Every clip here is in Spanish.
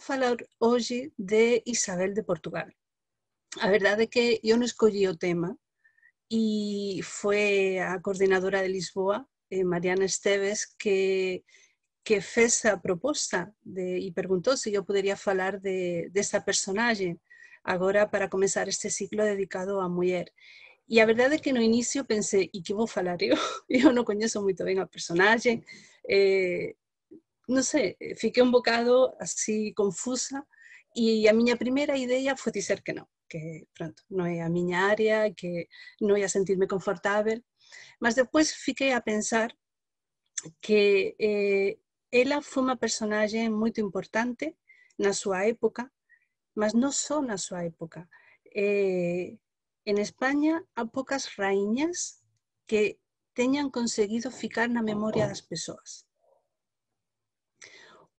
falar hoy de Isabel de Portugal. La verdad é que yo no escogí o tema y fue a coordinadora de Lisboa, eh, Mariana Esteves, que que fez a proposta de, e perguntou se eu poderia falar de, esta personaje ahora para comenzar este ciclo dedicado a mujer. Y a verdad é que no inicio pensei, e que vou falar eu? Eu non coñezo moito ben a personaxe, eh, no sé, eh, fiquei un bocado así confusa y a miña primeira idea foi dizer que no, que pronto, no é a miña área, que no ia a sentirme confortable. mas después fiquei a pensar que ella eh, ela foi personaje muy importante na su época, mas no só na su época. Eh, en España hay pocas poucas que teñan conseguido ficar memoria de las personas.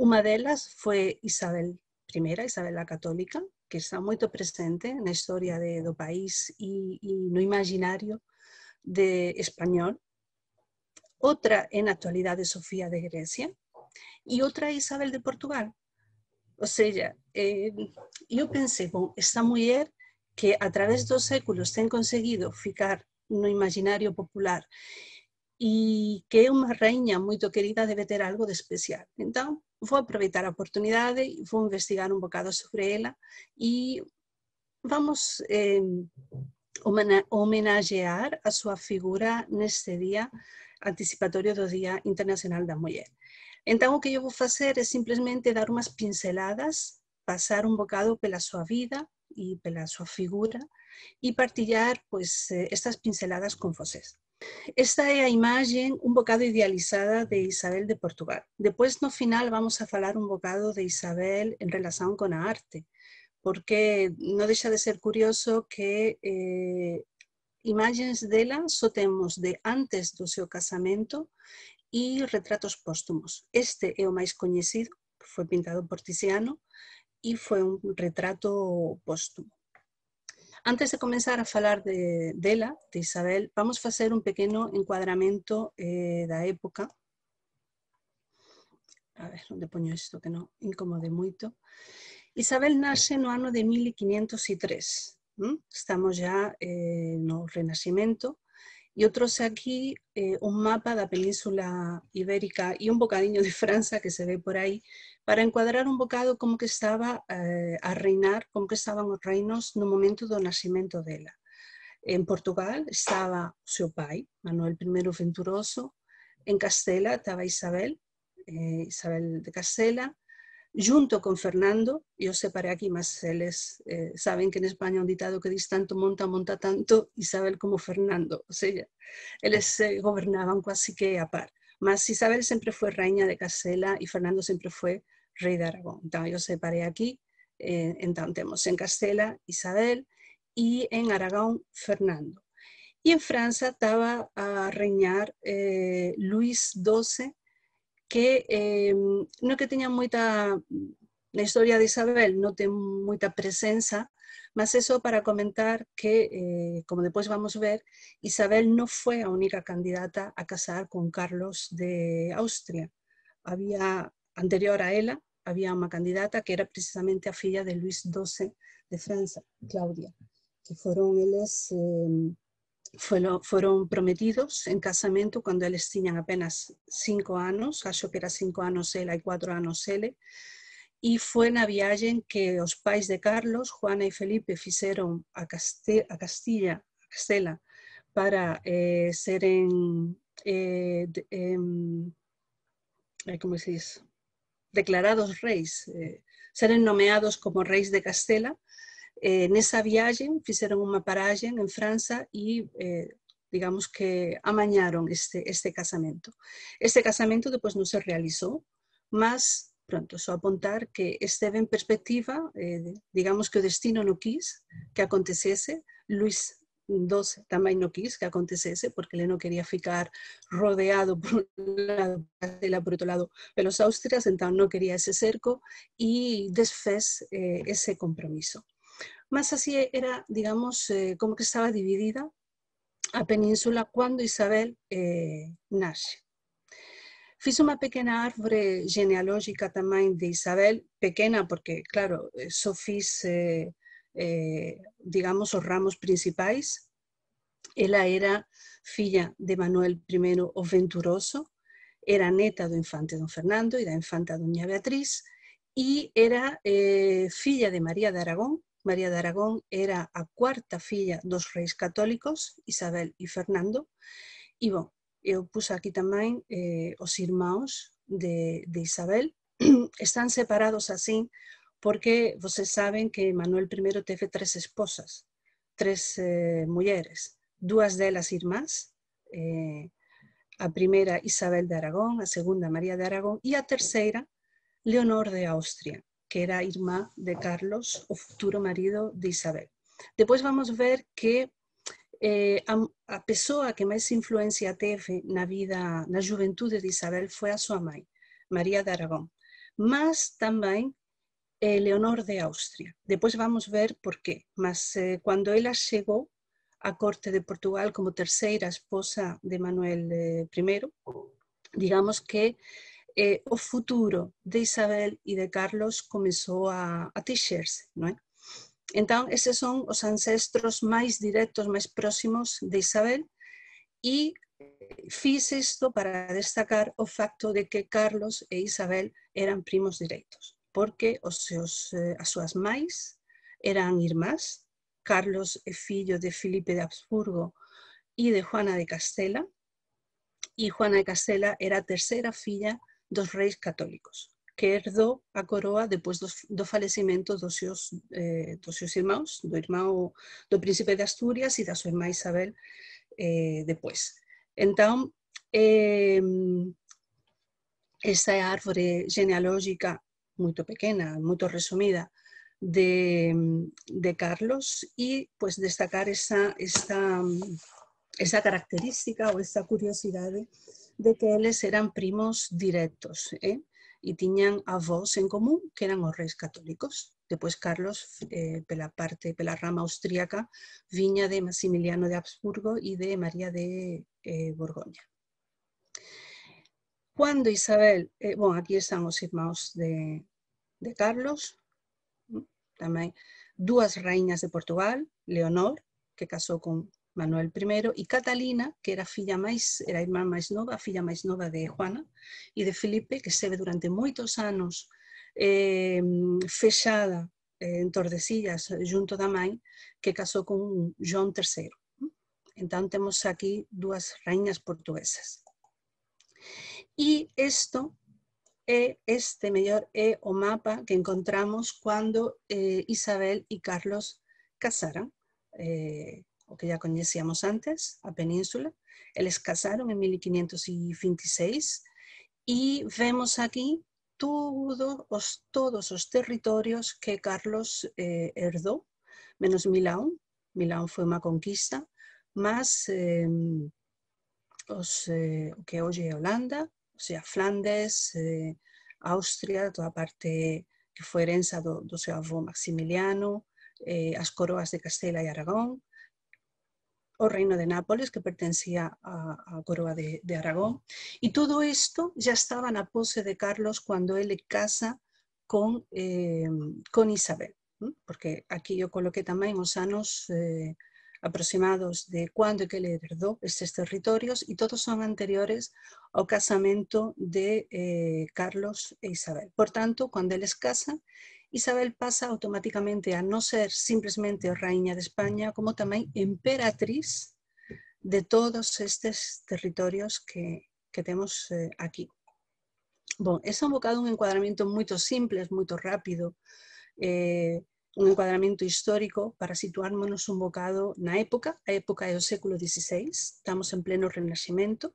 Una de ellas fue Isabel I, Isabel la Católica, que está muy presente en la historia de, do país y, no imaginario de español. Otra en la actualidad de Sofía de Grecia y otra Isabel de Portugal. O sea, eh, yo pensé, bueno, esta mujer que a través de dos séculos han conseguido ficar no imaginario popular y que una reina muy querida debe tener algo de especial. Entonces, vou aproveitar a oportunidade, vou investigar um bocado sobre ela e vamos eh, homenagear a sua figura neste dia antecipatório do Dia Internacional da Mulher. Então, o que eu vou fazer é simplesmente dar umas pinceladas, passar um bocado pela sua vida e pela sua figura e partilhar pois, eh, estas pinceladas com vocês. Esta es la imagen un bocado idealizada de Isabel de Portugal. Después, no final, vamos a falar un bocado de Isabel en relación con la arte, porque no deja de ser curioso que eh, imágenes de ella só temos de antes de su casamento y retratos póstumos. Este es o más conocido, fue pintado por Tiziano, y fue un retrato póstumo. Antes de comenzar a hablar de, ella, de Isabel, vamos a hacer un pequeño encuadramiento eh, de la época. A ver, dónde pongo esto que no incomode mucho. Isabel nace en el año de 1503. Estamos ya eh, en el Renacimiento y otros aquí eh, un mapa de la península ibérica y un bocadillo de Francia que se ve por ahí, para encuadrar un bocado cómo que estaba eh, a reinar, cómo que estaban los reinos en el momento del nacimiento de ella. En Portugal estaba su pai, Manuel I Venturoso, en Castela estaba Isabel, eh, Isabel de Castela, junto con Fernando, yo separé aquí más se eh, saben que en España un ditado que dice tanto monta, monta tanto, Isabel como Fernando, o sea, ellos eh, gobernaban casi que a par. Mas Isabel siempre fue reina de Castela y Fernando siempre fue rey de Aragón. Entonces yo separé aquí, eh, en entonces tenemos en Castela Isabel y en Aragón Fernando. Y en Francia estaba a reinar Luis XII que em, no que tenía mucha, la historia de Isabel no ten mucha presencia, más eso para comentar que, eh, como después vamos a ver, Isabel no fue la única candidata a casar con Carlos de Austria. Había, anterior a ella, había una candidata que era precisamente a hija de Luis XII de Francia, Claudia, que fueron ellos em, fueron, prometidos en casamiento cuando ellos tenían apenas cinco años, acho que era cinco años él y cuatro años él, y fue en la viaje que los pais de Carlos, Juana y Felipe, hicieron a, Castilla, a Castela, para eh, ser en, eh, em, ¿cómo se declarados reyes, eh, seren nomeados como reyes de Castela, eh, en esa viaje, hicieron una paragem en Francia y, eh, digamos que amañaron este, casamiento. Este casamento. Este casamiento después no se realizó, Más pronto, só apuntar que esteve en perspectiva, eh, digamos que o destino no quis que aconteciese. Luis II también no quis que aconteciese porque él no quería ficar rodeado por un lado por otro lado pelos Austrias, entonces no quería ese cerco y desfez ese compromiso. Más así era, digamos, eh, como que estaba dividida a península cuando Isabel nace. Eh, nace. Fiz una pequeña árvore genealógica también de Isabel, pequeña porque, claro, eh, solo fiz, digamos, los ramos principais. Ella era filha de Manuel I o Venturoso, era neta del infante Don Fernando y la infanta Doña Beatriz, y era filha de María de Aragón. María de Aragón era a cuarta filla dos reyes católicos, Isabel y Fernando, Y bueno, yo puse aquí también eh, os irmãos de, Isabel, están separados así porque ustedes saben que Manuel I teve tres esposas, tres eh, mujeres, dos de delas irmás, eh, a primeira Isabel de Aragón, a segunda María de Aragón y a tercera Leonor de Austria que era Irma de Carlos, o futuro marido de Isabel. Después vamos a ver que eh, a, que más influencia teve la vida, la juventud de Isabel fue a su mãe, María de Aragón, más también eh, Leonor de Austria. Después vamos a ver por qué. Mas eh, cuando ella llegó a corte de Portugal como tercera esposa de Manuel eh, I, digamos que el eh, futuro de Isabel y de Carlos comenzó a, a entonces, non son los ancestros más directos, más próximos de Isabel Y hice eh, esto para destacar el facto de que Carlos e Isabel eran primos directos, porque eh, a sus as eran irmás, Carlos es hijo de Felipe de Habsburgo y de Juana de Castela, y Juana de Castela era tercera dos Reyes católicos, que heredó a coroa después del fallecimiento de dos seus, eh, dos seus do príncipe de Asturias y da su hermana Isabel eh, después. Entonces, Então, em, eh, essa árvore genealógica muy pequeña, muy resumida, de, de Carlos y pues, destacar esa esa característica o esta curiosidad de que eles eran primos directos ¿eh? y tenían a avós en común que eran los reyes católicos. Después Carlos, eh, pela parte, pela rama austríaca, viña de Maximiliano de Habsburgo y e de María de eh, Borgoña. Cuando Isabel, eh, aquí están los hermanos de, de Carlos, también dos reinas de Portugal, Leonor, que casó con Manuel I, y Catalina, que era filla más, era irmã nova, filla nova de Juana y de Felipe, que se ve durante muchos años eh, fechada eh, en Tordesillas junto da mãe, que casó con João III. Entonces, tenemos aquí dos reinas portuguesas. Y esto, es este mayor é o mapa que encontramos cuando eh, Isabel y Carlos casaron, Eh, o que ya conocíamos antes, a península. Ellos casaron en 1526 y vemos aquí todos los, todos territorios que Carlos eh, heredó, menos Milán. Milán fue una conquista, más em, eh, que hoy es Holanda, o sea, Flandes, eh, Austria, toda parte que fue herencia de su abuelo Maximiliano, eh, las coroas de Castela y Aragón, o reino de Nápoles, que pertenecía a, a Coroa de, Aragón. Y todo esto ya estaba en la pose de Carlos cuando él le casa con, eh, con Isabel. Porque aquí yo coloqué también los años eh, aproximados de cuándo y que le heredó estos territorios y todos son anteriores al casamiento de eh, Carlos e Isabel. Por tanto, cuando él es casa, Isabel pasa automáticamente a no ser simplemente reina de España, como también emperatriz de todos estos territorios que, tenemos eh, aquí. Bueno, es un bocado un encuadramiento muy simple, muy rápido, eh, un encuadramiento histórico para situarnos un bocado la época, la época del século XVI, estamos en pleno Renacimiento.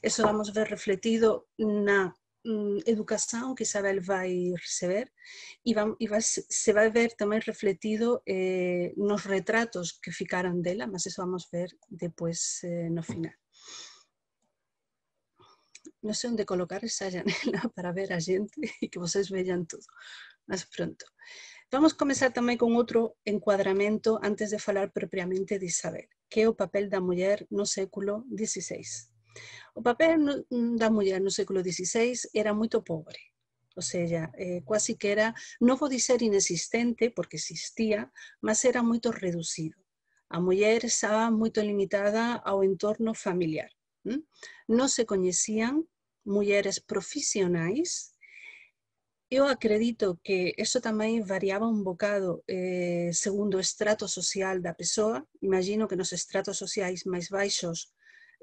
Eso vamos a ver refletido la... Mm, educación que Isabel va a e, vai, y va se a ver también refletido eh, en los retratos que de ella, Más eso vamos a ver después eh, no final. No sé dónde colocar esa janela para ver a gente y que ustedes vean todo más pronto. Vamos a comenzar también con otro encuadramiento antes de hablar propiamente de Isabel, que es el papel mujer en no século XVI. O papel da mulher no século XVI era muito pobre, ou seja, eh, quase que era, não vou dizer inexistente, porque existia, mas era muito reduzido. A mulher estava muito limitada ao entorno familiar. Hm? Não se conheciam mulheres profissionais eu acredito que isso também variava um bocado eh, segundo o estrato social da pessoa. Imagino que nos estratos sociais mais baixos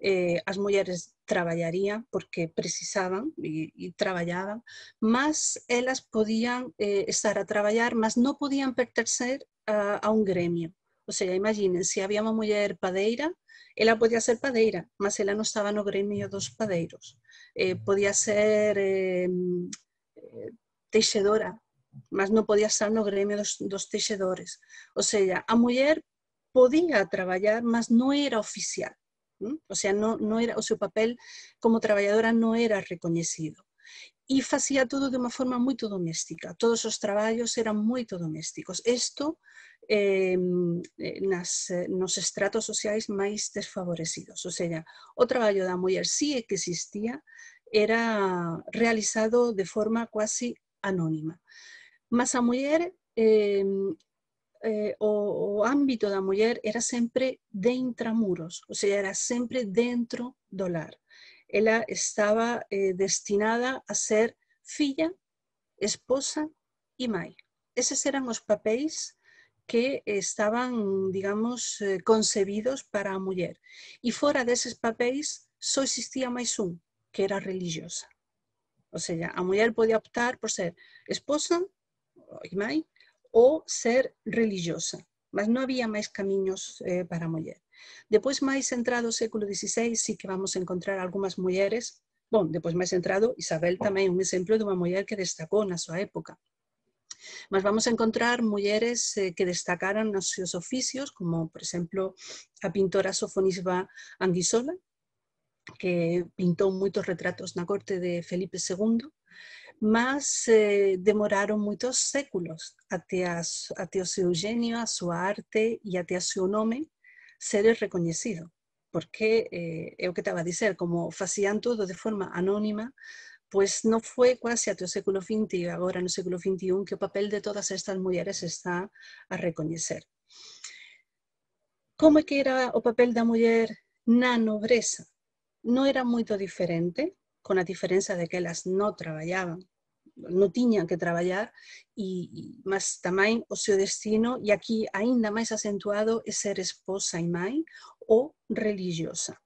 las eh, mujeres trabajarían porque precisaban y trabajaban, más ellas podían eh, estar a trabajar, más no podían pertenecer a, un gremio. O sea, imaginen, si había una mujer padeira, ella podía ser padeira, más ella no estaba no gremio dos padeiros. Eh, podía ser em, eh, teixedora, mas podía estar no gremio dos, dos teixedores. O sea, a mujer podía trabajar, mas no era oficial. O sea, no, no era, su papel como trabajadora no era reconocido. y hacía todo de una forma muy doméstica. Todos sus trabajos eran muy domésticos. Esto en em, eh, eh, los estratos sociales más desfavorecidos. O sea, el trabajo de la mujer sí que existía, era realizado de forma casi anónima. Mas a muller em, eh, o, o, ámbito da mujer era siempre de intramuros, o sea, era siempre dentro do ella estaba eh, destinada a ser filla, esposa y mãe. Esos eran los papeles que estaban, digamos, eh, concebidos para a Y fuera de esos papeles só existía máis un, que era religiosa. O sea, a mujer podía optar por ser esposa y mãe, o ser religiosa, mas no había más caminos eh, para mujer. Después más centrado entrado século XVI, sí que vamos a encontrar algunas mujeres. Bueno, después más entrado, Isabel también un ejemplo de una mujer que destacó en su época. Mas vamos a encontrar mujeres eh, que destacaron en sus oficios, como por ejemplo la pintora Sofonisba Anguissola, que pintó muchos retratos en la corte de Felipe II, más eh, demoraron muchos siglos séculos a, até su a su arte y até su nombre nome ser reconhecido. Porque eh, é o que estava a decir? como hacían todo de forma anónima, pues no fue casi hasta el siglo XX y ahora en el siglo XXI que el papel de todas estas mujeres está a reconocer. ¿Cómo que era el papel de la mujer na nobreza? No era muy diferente con la diferencia de que ellas no trabajaban, no tenían que trabajar y más también o su destino y aquí ainda más acentuado es ser esposa y mãe o religiosa.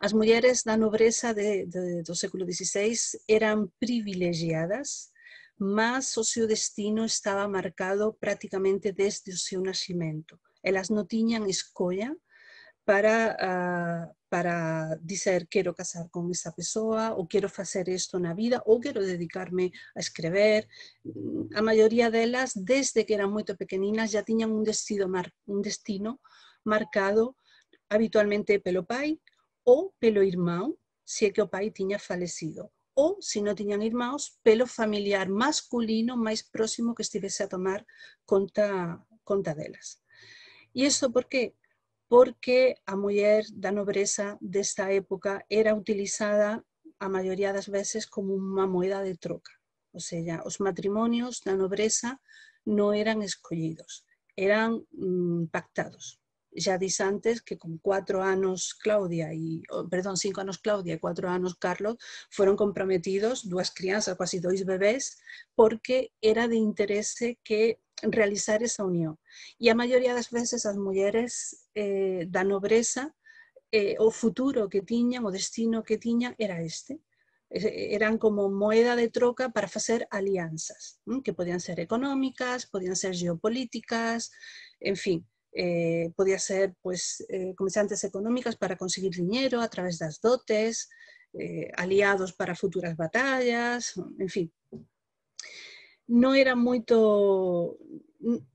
mujeres mujeres la nobreza de, de, século XVI eran privilegiadas, más o destino estaba marcado prácticamente desde su nacimiento. Ellas no tenían escolla para, ah, para decir quiero casar con esa persona, o quiero hacer esto en la vida o quiero dedicarme a mm, a La mayoría de ellas desde que eran muy pequeñas ya tenían un destino, marcado habitualmente pelo pai o pelo irmão, si el que o pai tenía fallecido. O si no tenían irmãos, pelo familiar masculino más próximo que estuviese a tomar conta, conta ¿Y esto por qué? porque a muller da nobreza esta época era utilizada a de las veces como una moeda de troca. O sea, los matrimonios la nobreza no eran escogidos, eran mm, pactados ya dije antes que con cuatro años Claudia y, perdón, cinco años Claudia y cuatro años Carlos fueron comprometidos, dos crianzas, casi dos bebés, porque era de interés que realizar esa unión. Y a mayoría de las veces las mujeres eh, da nobreza eh, o futuro que tiñan, o destino que tiñan era este. eran como moeda de troca para hacer alianzas, que podían ser económicas, podían ser geopolíticas, en fin. Eh, podía ser pues, eh, comerciantes económicas para conseguir dinero a través de las dotes, eh, aliados para futuras batallas, en fin. No eran privilegios.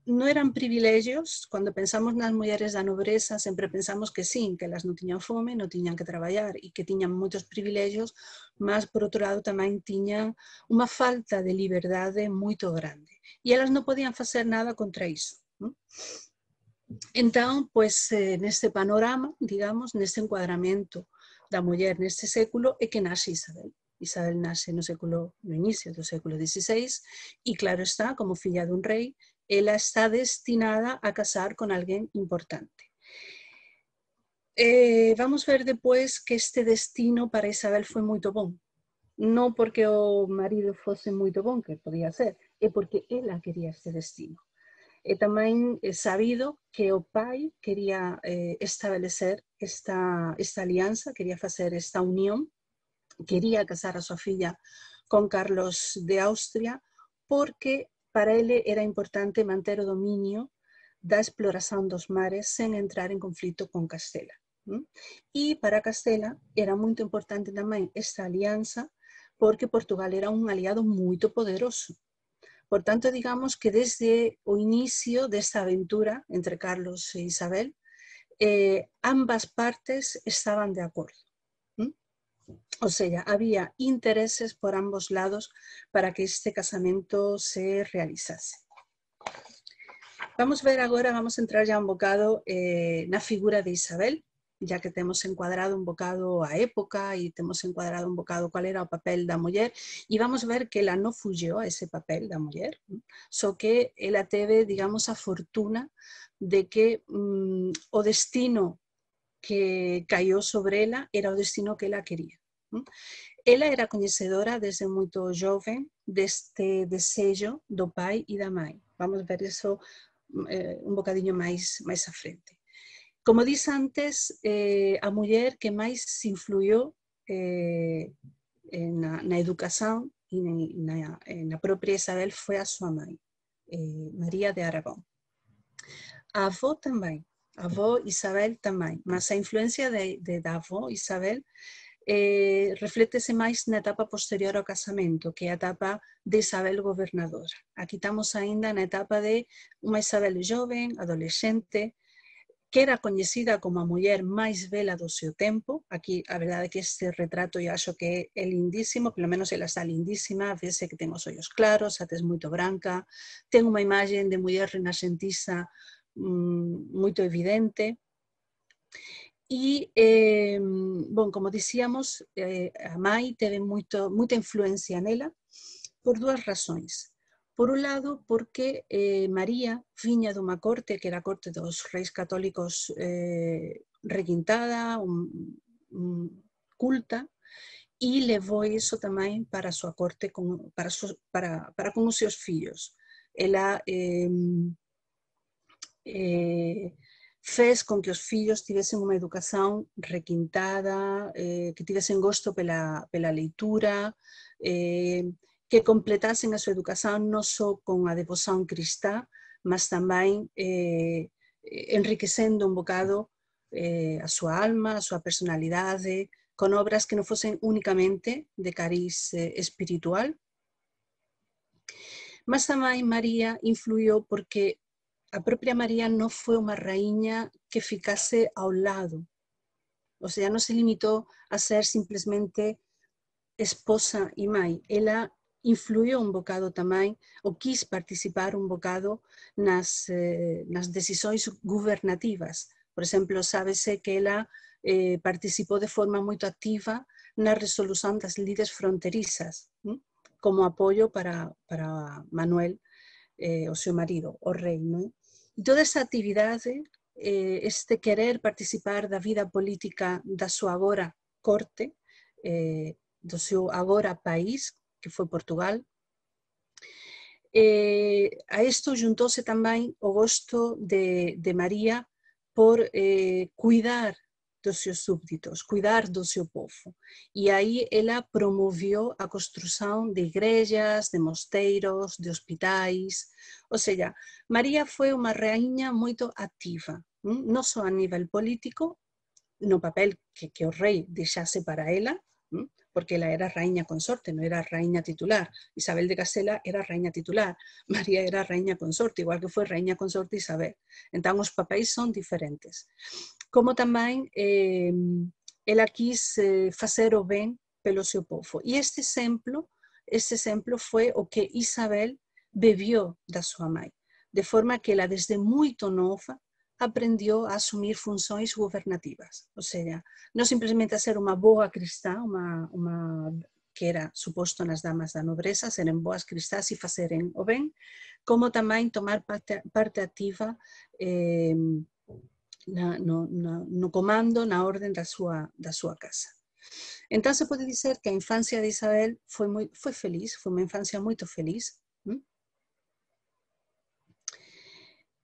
no eran privilegios, cuando pensamos de la la nobreza, siempre pensamos que sí, que las no tenían fome, no tenían que trabajar y e que tenían muchos privilegios, más por otro lado también tenían una falta de libertad muy grande. Y e ellas no podían hacer nada contra eso. Entonces, pues eh, en este panorama, digamos, en este de la mujer en este século es que nace Isabel. Isabel nace no século no inicio del século XVI y, claro está, como de un rey, ella está destinada a casar con alguien importante. Eh, vamos a ver después que este destino para Isabel fue muy bon. No porque el marido fuese muy bon, que podía ser, es porque ella quería este destino. Eh, también tamén eh, sabido que o pai quería eh, establecer esta, esta alianza, quería hacer esta unión, quería casar a su filla con Carlos de Austria porque para él era importante manter o dominio da exploración dos mares sin entrar en conflicto con Castela. Y para Castela era muy importante también esta alianza porque Portugal era un aliado muy poderoso. Por tanto, digamos que desde el inicio de esta aventura entre Carlos e Isabel, eh, ambas partes estaban de acuerdo. O sea, había intereses por ambos lados para que este casamiento se realizase. Vamos a ver ahora, vamos a entrar ya un bocado eh, en la figura de Isabel, ya que te hemos encuadrado un bocado a época y te hemos encuadrado un bocado cuál era el papel la mujer. Y vamos a ver que ella no fugió a ese papel la mujer, so que ella tuvo, digamos, a fortuna de que el mm, o destino que cayó sobre ella era o destino que ella quería. Ella era conocedora desde muy joven este desello do pai y da mãe. Vamos a ver eso mm, eh, un bocadillo más más a frente. Como dije antes, la eh, a que más influyó eh, en la educación y en la propia Isabel fue a su mãe, eh, María de Aragón. A avó también, a avó Isabel también, mas a influencia de, de, da Isabel eh, más en la etapa posterior al casamento, que es la etapa de Isabel gobernadora. Aquí estamos en la etapa de una Isabel joven, adolescente, que era coñecida como a mujer más vela de su tempo. Aquí la verdad es que este retrato yo acho que es lindísimo, por lo menos ela está lindísima, vese que tengo os ollos claros, a tes moito branca, tengo una imagen de mujer renacentista mm, muy evidente. Y, em, bueno, como decíamos, eh, a Mai teve moito, moita influencia nela por dos razones. Por un lado, porque eh, María María, de una corte, que era corte corte los Reyes católicos eh, requintada, culta, y llevó eso también para su corte, con, para, para, para con sus seus em, eh, fez con que los hijos tuviesen una educación requintada, que tuviesen gusto pela, pela lectura, que completasen a su educación no só con a devoción cristá, mas también eh, un bocado eh, a su alma, a su personalidade, con obras que no fuesen únicamente de cariz eh, espiritual. Mas tamén María influyó porque a propia María no fue una raíña que ficase un lado. O sea, no se limitó a ser simplemente esposa y e mai Ela influyó un bocado también, o quis participar un bocado en eh, las decisiones gubernativas. Por ejemplo sabe que ella eh, participó de forma muy activa en la resolución de las líderes fronterizas, como apoyo para, para Manuel, eh, o su marido, o Reino e toda esa actividad este querer participar la vida política da su agora corte, de su agora país, que fue Portugal. Eh, a esto juntóse también o gosto de, María por eh, cuidar dos sus súbditos, cuidar de su povo. y e ahí ella promovió a construcción de igrejas, de mosteiros, de hospitais. o sea, María fue una reina muy activa, no só a nivel político, no papel que, que rey rei para ella porque la era reina consorte, no era reina titular. Isabel de Casela era reina titular, María era reina consorte, igual que fue reina consorte Isabel. Entonces los papéis son diferentes. Como también el quiso quis o ben pelo y este ejemplo este ejemplo fue o que Isabel bebió de su amai. de forma que la desde muy tonofa aprendió a asumir funciones gubernativas, o sea, no simplemente a ser una boa cristá, que era en las damas la nobreza, en boas cristãs y hacer o ven? como también tomar parte, activa en em, eh, no, comando, en la orden de su casa. Entonces se puede que la infancia de Isabel fue muy fue feliz, fue una infancia muy feliz,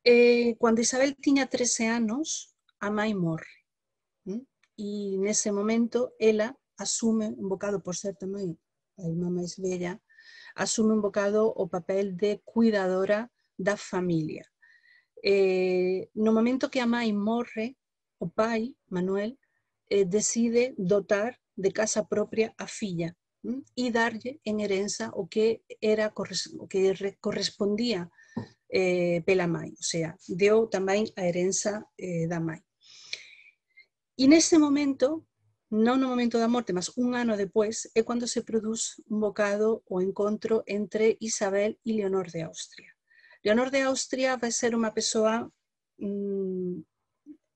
eh, cuando Isabel tenía 13 años, a y morre. y en ese momento, ella asume un bocado, por ser también la mamá más bella, asume un bocado o papel de cuidadora la familia. Eh, en el momento que a morre, o pai, Manuel, eh, decide dotar de casa propia a filla y y en herencia o que era que correspondía eh, pela mai, o sea, dio también a herenza eh, da mai. E ese momento, en no momento de muerte, mas un año después, es cuando se produce un bocado o encuentro entre Isabel y Leonor de Austria. Leonor de Austria va a ser una persona, mm,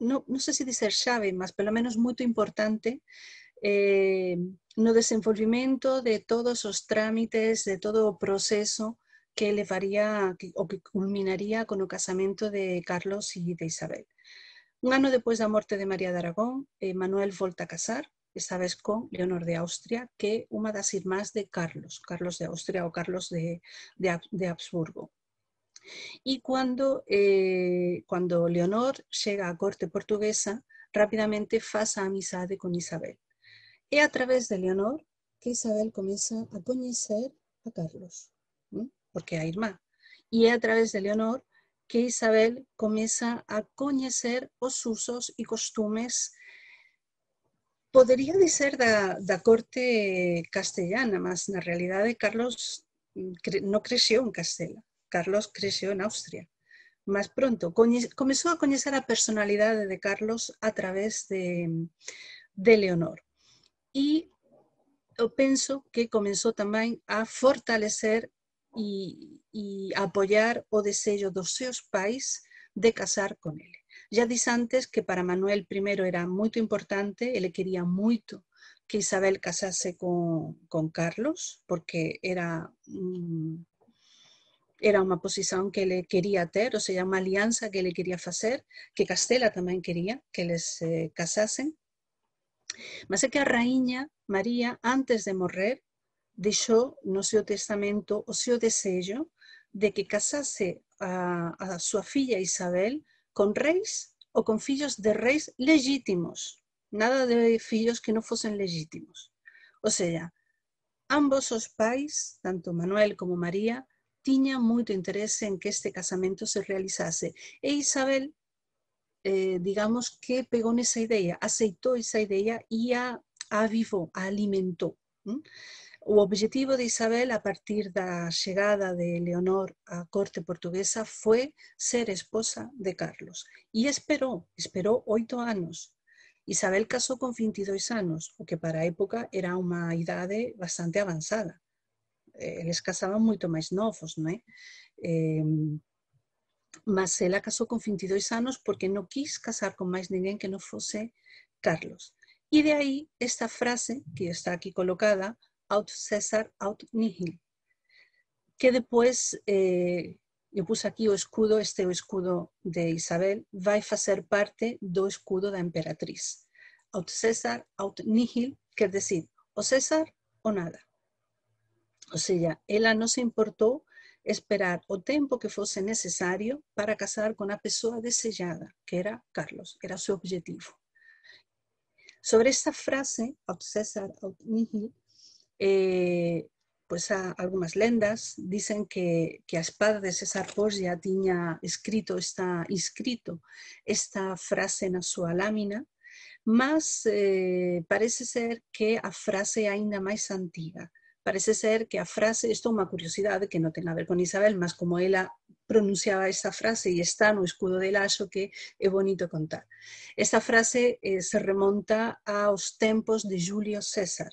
no sé si sei se dizer xave, mas menos muy importante eh, no desenvolvimento de todos los trámites, de todo o proceso que o que culminaría con el casamiento de Carlos y de Isabel. Un año después de la muerte de María de Aragón, Manuel volta a casar, esta vez con Leonor de Austria, que una de las irmás de Carlos, Carlos de Austria o Carlos de, Habsburgo. Y cuando eh, llega Leonor llega a corte portuguesa, rápidamente pasa amistad con Isabel. y a través de Leonor que Isabel comienza a conocer a Carlos porque hay Irma Y es a través de Leonor que Isabel comienza a conocer los usos y costumbres podría decir de la corte castellana, mas realidad realidad Carlos mm, no creció en Castela, Carlos creció en Austria. Más pronto comenzó a conocer la personalidad de Carlos a través de, Leonor. Y yo pienso que comenzó también a fortalecer y apoyar o deseo dos seus pais de casar con él. Ya dije antes que para Manuel I era muy importante, él quería mucho que Isabel casase con, Carlos, porque era, era posición que él quería tener, o sea, una alianza que él quería hacer, que Castela también quería que les eh, casasen. Mas é que a raíña María, antes de morir, dejó no su testamento o seu deseo de que casase a, su hija Isabel con reyes o con hijos de reyes legítimos, nada de hijos que no fuesen legítimos. O sea, ambos os pais, tanto Manuel como María, tenían mucho interés en que este casamiento se realizase. E Isabel, eh, digamos que pegó en esa idea, aceptó esa idea y a avivó, la alimentó. El objetivo de Isabel a partir de la llegada de Leonor la corte portuguesa fue ser esposa de Carlos. Y esperó, esperó ocho años. Isabel casó con 22 años, o que para época era una idade bastante avanzada. Eles eh, casaban mucho más novos, ¿no é? Em, eh, mas ela con 22 años porque no quis casar con más ninguém que no fuese Carlos. Y de ahí, esta frase que está aquí colocada Out César, aut nihil. Que después, eh, yo puse aquí o escudo, este o escudo de Isabel, va a ser parte do escudo de la emperatriz. Out César, aut nihil, decir, o César o nada. O sea, ella no se importó esperar o tiempo que fuese necesario para casar con la persona deseada, que era Carlos, era su objetivo. Sobre esta frase, out César, aut nihil, eh, pues algunas algunas lendas dicen que, que a espada de César ya ya tinha escrito, está inscrito esta frase en su lámina más eh, parece ser que a frase ainda más antigua Parece ser que a frase, esto es una curiosidad que no tenga a ver con Isabel, más como ella pronunciaba esta frase y está en el escudo de lazo que es bonito contar. Esta frase eh, se remonta a los tiempos de Julio César,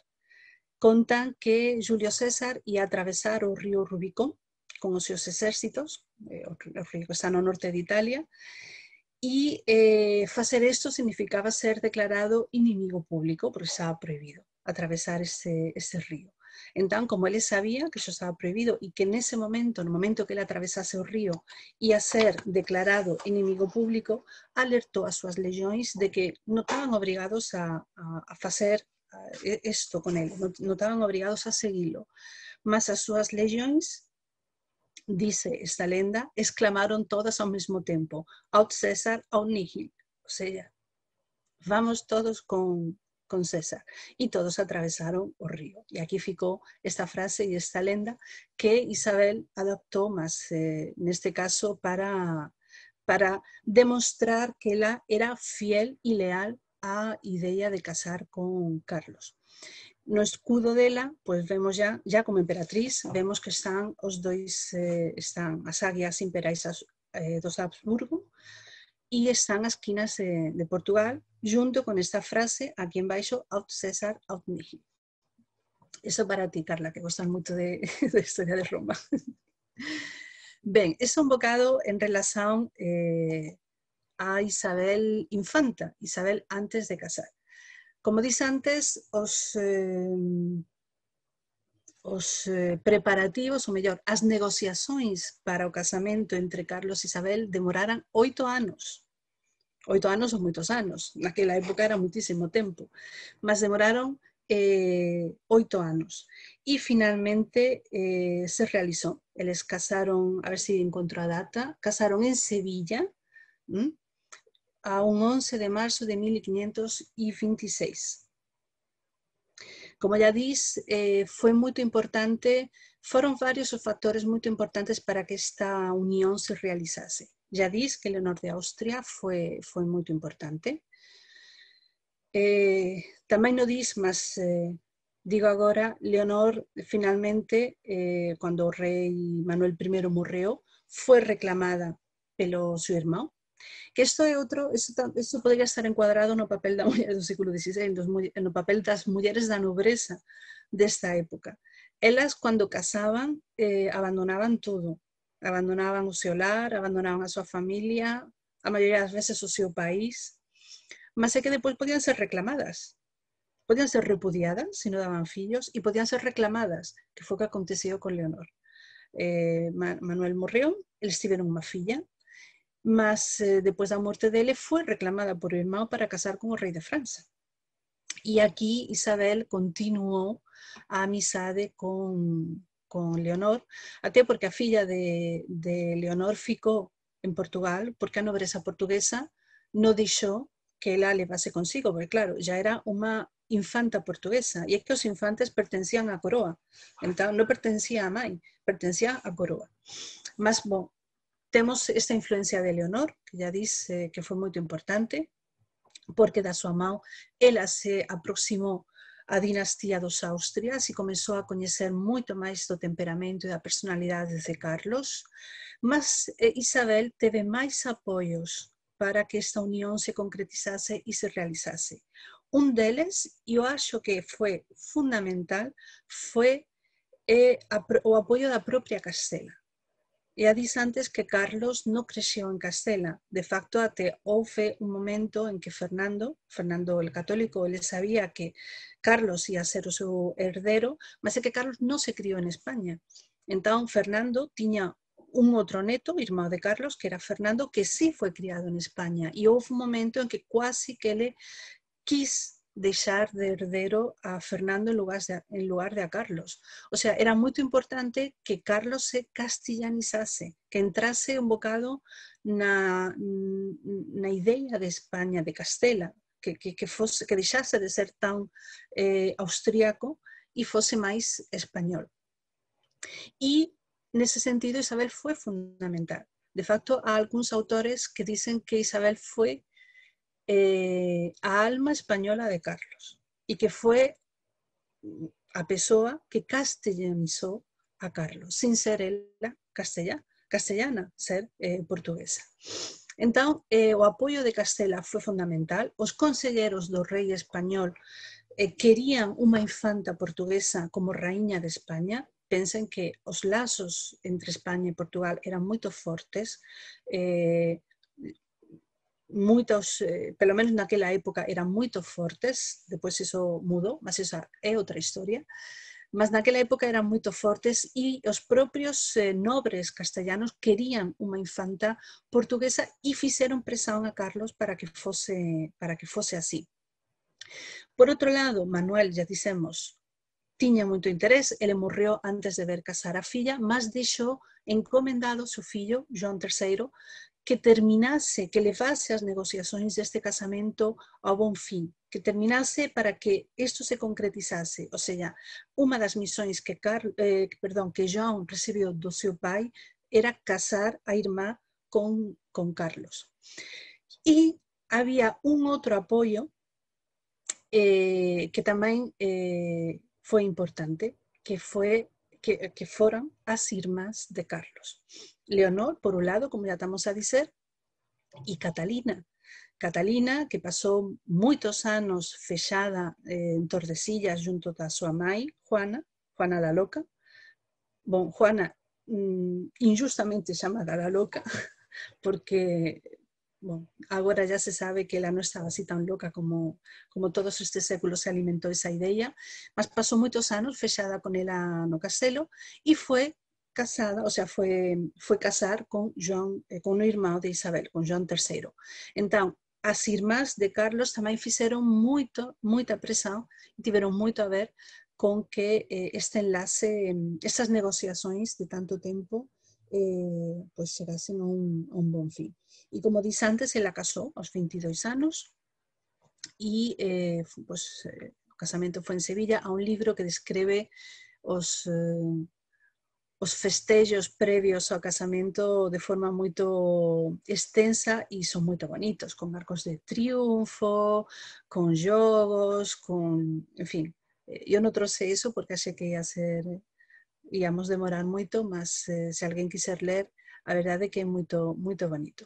contan que Julio César a atravesar eh, el río Rubicón con sus ejércitos, el río que está en el norte de Italia, y eh, hacer esto significaba ser declarado enemigo público, porque estaba prohibido atravesar ese, río. Entonces, como él sabía que eso estaba prohibido y que en ese momento, en el momento que él atravesase el río, y ser declarado enemigo público, alertó a sus legiones de que no estaban obligados a, hacer e, esto con él, no estaban obligados a seguirlo. Mas a sus legiones, dice esta lenda, exclamaron todas al mismo tiempo, aut César, aut nihil. O sea, vamos todos con, con César. Y todos atravesaron el río. Y aquí ficó esta frase y esta lenda que Isabel adoptó más, eh, en este caso, para, para demostrar que ella era fiel y leal idea de casar con Carlos. No escudo de dela, pues vemos ya, ya como emperatriz, vemos que están os dos, eh, están as águias imperais eh, dos Habsburgo y están esquinas quinas de Portugal, junto con esta frase aquí en baixo, aut César, aut mihi. Eso para ti, Carla, que gustan mucho de, historia de Roma. Ben, es un bocado en relación eh, a Isabel Infanta, Isabel antes de casar. Como dice antes, os, eh, eh, preparativos, o mejor, las negociaciones para el casamiento entre Carlos e Isabel ocho años, ocho años anos muchos años, en aquella época era muchísimo tiempo, mas demoraron eh, ocho años y e finalmente se realizó. Ellos casaron, a ver si encontro a data, casaron en Sevilla, a un 11 de marzo de 1526. Como ya dice, eh, fue muy importante, fueron varios factores muy importantes para que esta unión se realizase. Ya dice que Leonor de Austria fue, fue muy importante. Eh, también no dice, más eh, digo ahora, Leonor finalmente, cuando el rey Manuel I murió, fue reclamada pelo su hermano que esto podría estar encuadrado en el papel de las do século XVI, no papel das da nobreza desta época. Ellas, cuando casaban, eh, abandonaban todo. Abandonaban su seu abandonaban a su familia, a de las veces o seu país, mas é que después podían ser reclamadas. Podían ser repudiadas si no daban hijos y podían ser reclamadas, que fue lo que aconteció con Leonor. Eh, Manuel morreu, eles tiveron unha filla, mas eh, después de la muerte de él fue reclamada por el hermano para casar como rey de Francia. Y aquí Isabel continuó a amizade con, con Leonor, até porque a hija de, Leonor ficó en Portugal, porque a nobreza portuguesa no dejó que la llevase consigo, porque claro, ya era una infanta portuguesa, y es que los infantes pertenecían a coroa, entonces no pertenecía a mai pertenecía a coroa. Mas, tenemos esta influencia de Leonor, que ya dice que fue muy importante, porque da su amado ella se aproximó a dinastía dos Austrias y comenzó a conocer mucho más do temperamento y la personalidad de Carlos, mas eh, Isabel teve más apoyos para que esta unión se concretizase y se realizase. Un deles, yo acho que fue fundamental, fue eh, o de la propia Castela. Ya dice antes que Carlos no creció en Castela. De facto, até houve un momento en que Fernando, Fernando el Católico, le sabía que Carlos iba a ser su heredero, herdero, mas que Carlos no se crió en España. Entonces, Fernando tenía un otro neto, hermano de Carlos, que era Fernando, que sí fue criado en España. Y hubo un momento en que casi que le quis dejar de heredero a Fernando en lugar de, en lugar de a Carlos. O sea, era muy importante que Carlos se castellanizase, que entrase un bocado en la idea de España, de Castela, que, que, que, de ser tan eh, austríaco y fuese más español. en ese sentido, Isabel fue fundamental. De facto, a algunos autores que dicen que Isabel fue eh, a Alma Española de Carlos y que fue a Pessoa que castellanizó a Carlos, sin ser ella castellana, castellana ser eh, portuguesa. Entonces, el eh, o de Castela fue fundamental. Los consejeros del rey español querían una infanta portuguesa como reina de España. Pensen que los lazos entre España y e Portugal eran muy fuertes moitos, eh, pelo menos aquella época, eran muy fuertes. Después eso mudó, mas esa es otra historia, mas aquella época eran muy fuertes y los propios eh, nobles castellanos querían una infanta portuguesa y fixeron presión a Carlos para que fuese para que así. Por otro lado, Manuel, ya dicemos, tenía mucho interés, ele murió antes de ver casar a filla, mas deixou encomendado su seu fillo, III, que terminase, que las negociaciones de este casamiento a buen fin, que terminase para que esto se concretizase. O sea, una das misiones que, eh, perdón, que John recibió de su pai era casar a Irma con, con Carlos. Y había un otro apoyo eh, que también eh, fue importante, que fue que, que de Carlos. Leonor, por un lado, como ya estamos a decir, y Catalina. Catalina, que pasó muchos años fechada eh, en Tordesillas junto a su amai Juana, Juana la Loca. Bueno, Juana, mm, injustamente llamada la Loca, porque bueno, ahora ya se sabe que ella no estaba así tan loca como, como todos este século se alimentó esa idea, mas pasó muchos años fechada con ella no castelo y fue casada, o sea, fue, fue casar con John, eh, con un hermano de Isabel, con John III. Entonces, las más de Carlos también hicieron mucho presión apresado y tuvieron mucho a ver con que eh, este enlace, mm, estas negociaciones de tanto tiempo eh, pues llegasen a un, buen fin. Y como dice antes, él la casó a los 22 años y pues, el casamiento fue en Sevilla. A un libro que describe os, os previos al casamento de forma muy extensa y e son muy bonitos, con arcos de triunfo, con jogos con, en fin, eh, Yo no troce eso porque sé que ia ser demorar mucho, mas eh, si alguien alguén leer, la verdad verdade que es muy bonito.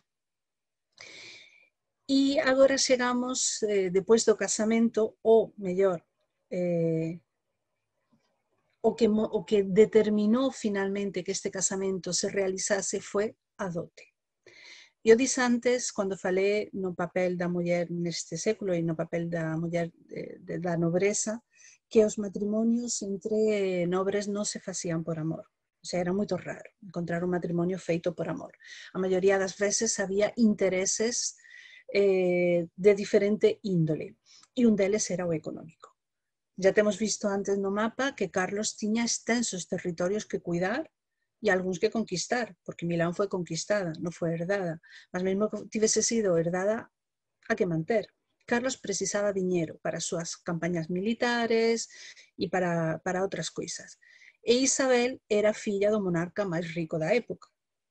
Y e ahora llegamos, después eh, del do casamento, ou mellor, o que, determinó finalmente que este casamiento se realizase fue a dote. yo dije antes, cuando falé no papel de da en este século y no papel da eh, de la nobreza, que los matrimonios entre nobres no se hacían por amor. O sea, era muy raro encontrar un matrimonio feito por amor. La mayoría de las veces había intereses eh, de diferente índole y un deles era o económico. Ya te hemos visto antes en no mapa que Carlos tenía extensos territorios que cuidar y algunos que conquistar, porque Milán fue conquistada, no fue herdada. Más mismo que hubiese sido herdada, a que mantener? Carlos precisaba dinero para sus campañas militares y para, otras cosas. E Isabel era de un monarca más rico de la época,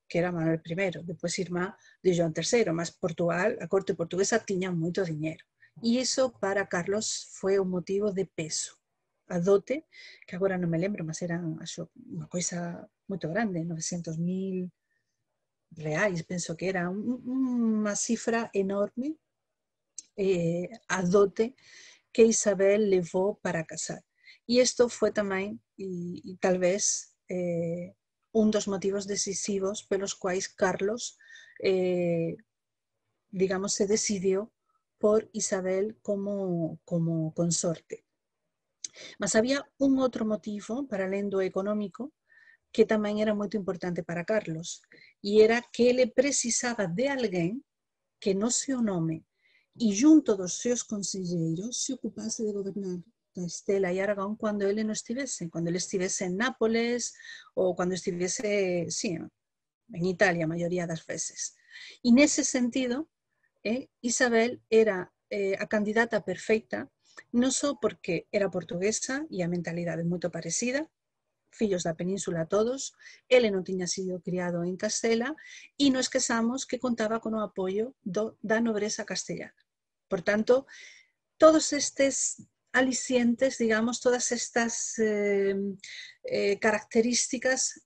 que era Manuel I, Después, irmá de Joan III, mas Portugal, la corte portuguesa tenía mucho dinero. Y eso para Carlos fue un motivo de peso. A dote, que ahora no me lembro, más era una cosa muy grande, mil reales, pienso que era una cifra enorme eh, a dote que Isabel llevó para casar. Y esto fue también, y tal vez, eh, un dos motivos decisivos por los cuales Carlos, eh, digamos, se decidió por Isabel como, como consorte. Mas había un otro motivo, para el do económico, que también era muy importante para Carlos, y era que él precisaba de alguien que no se hombre y junto dos sus consejeros se ocupase de gobernar a Estela y Aragón cuando él no estuviese, cuando él estuviese en Nápoles o cuando estuviese, sí, en Italia, mayoría mayoría las veces. Y en ese sentido, ¿eh? Isabel era la eh, a candidata perfecta, no solo porque era portuguesa y a mentalidad muy parecida, de la península todos, él no tenía sido criado en Castela y no esquezamos que contaba con o apoyo de da nobreza castellana. Por tanto, todos estos alicientes, digamos, todas estas em, eh, características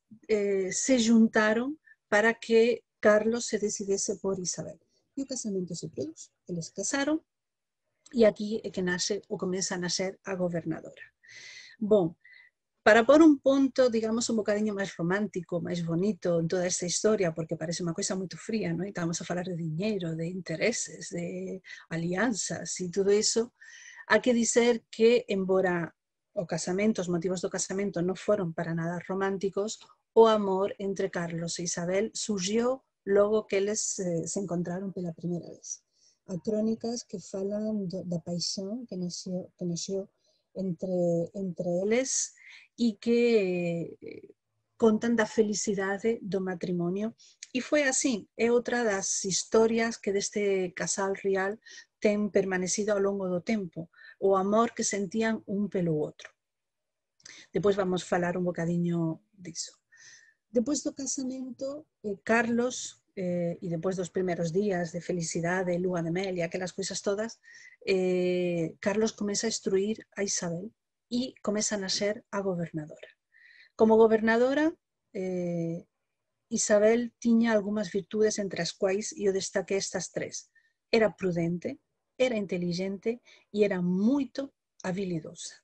se juntaron para que Carlos se decidiese por Isabel y el casamiento se produce. Ellos casaron y aquí es que nace o comienza a nacer a gobernadora. Bueno, para poner un punto, digamos, un bocadillo más romántico, más bonito en toda esta historia, porque parece una cosa muy fría, ¿no? Y estamos a hablar de dinero, de intereses, de alianzas y todo eso. Hay que decir que, embora o casamentos motivos de casamiento no fueron para nada románticos, o amor entre Carlos e Isabel surgió, luego que ellos eh, se encontraron por la primera vez. Hay crónicas que hablan de la paixão que nació entre, ellos y que cuentan eh, contan da felicidad do matrimonio. fue así, es otra de las historias que de este casal real ten permanecido lo longo do tiempo. o amor que sentían un pelo otro. Después vamos a falar un de eso. Después del casamiento, eh, Carlos, eh, y después de los primeros días de felicidad, de lua de mel y las cosas todas, eh, Carlos comienza a instruir a Isabel y comienza a nacer a gobernadora. Como gobernadora, Isabel tenía algunas virtudes entre las cuales yo destaqué estas tres. Era prudente, era inteligente y era muy habilidosa.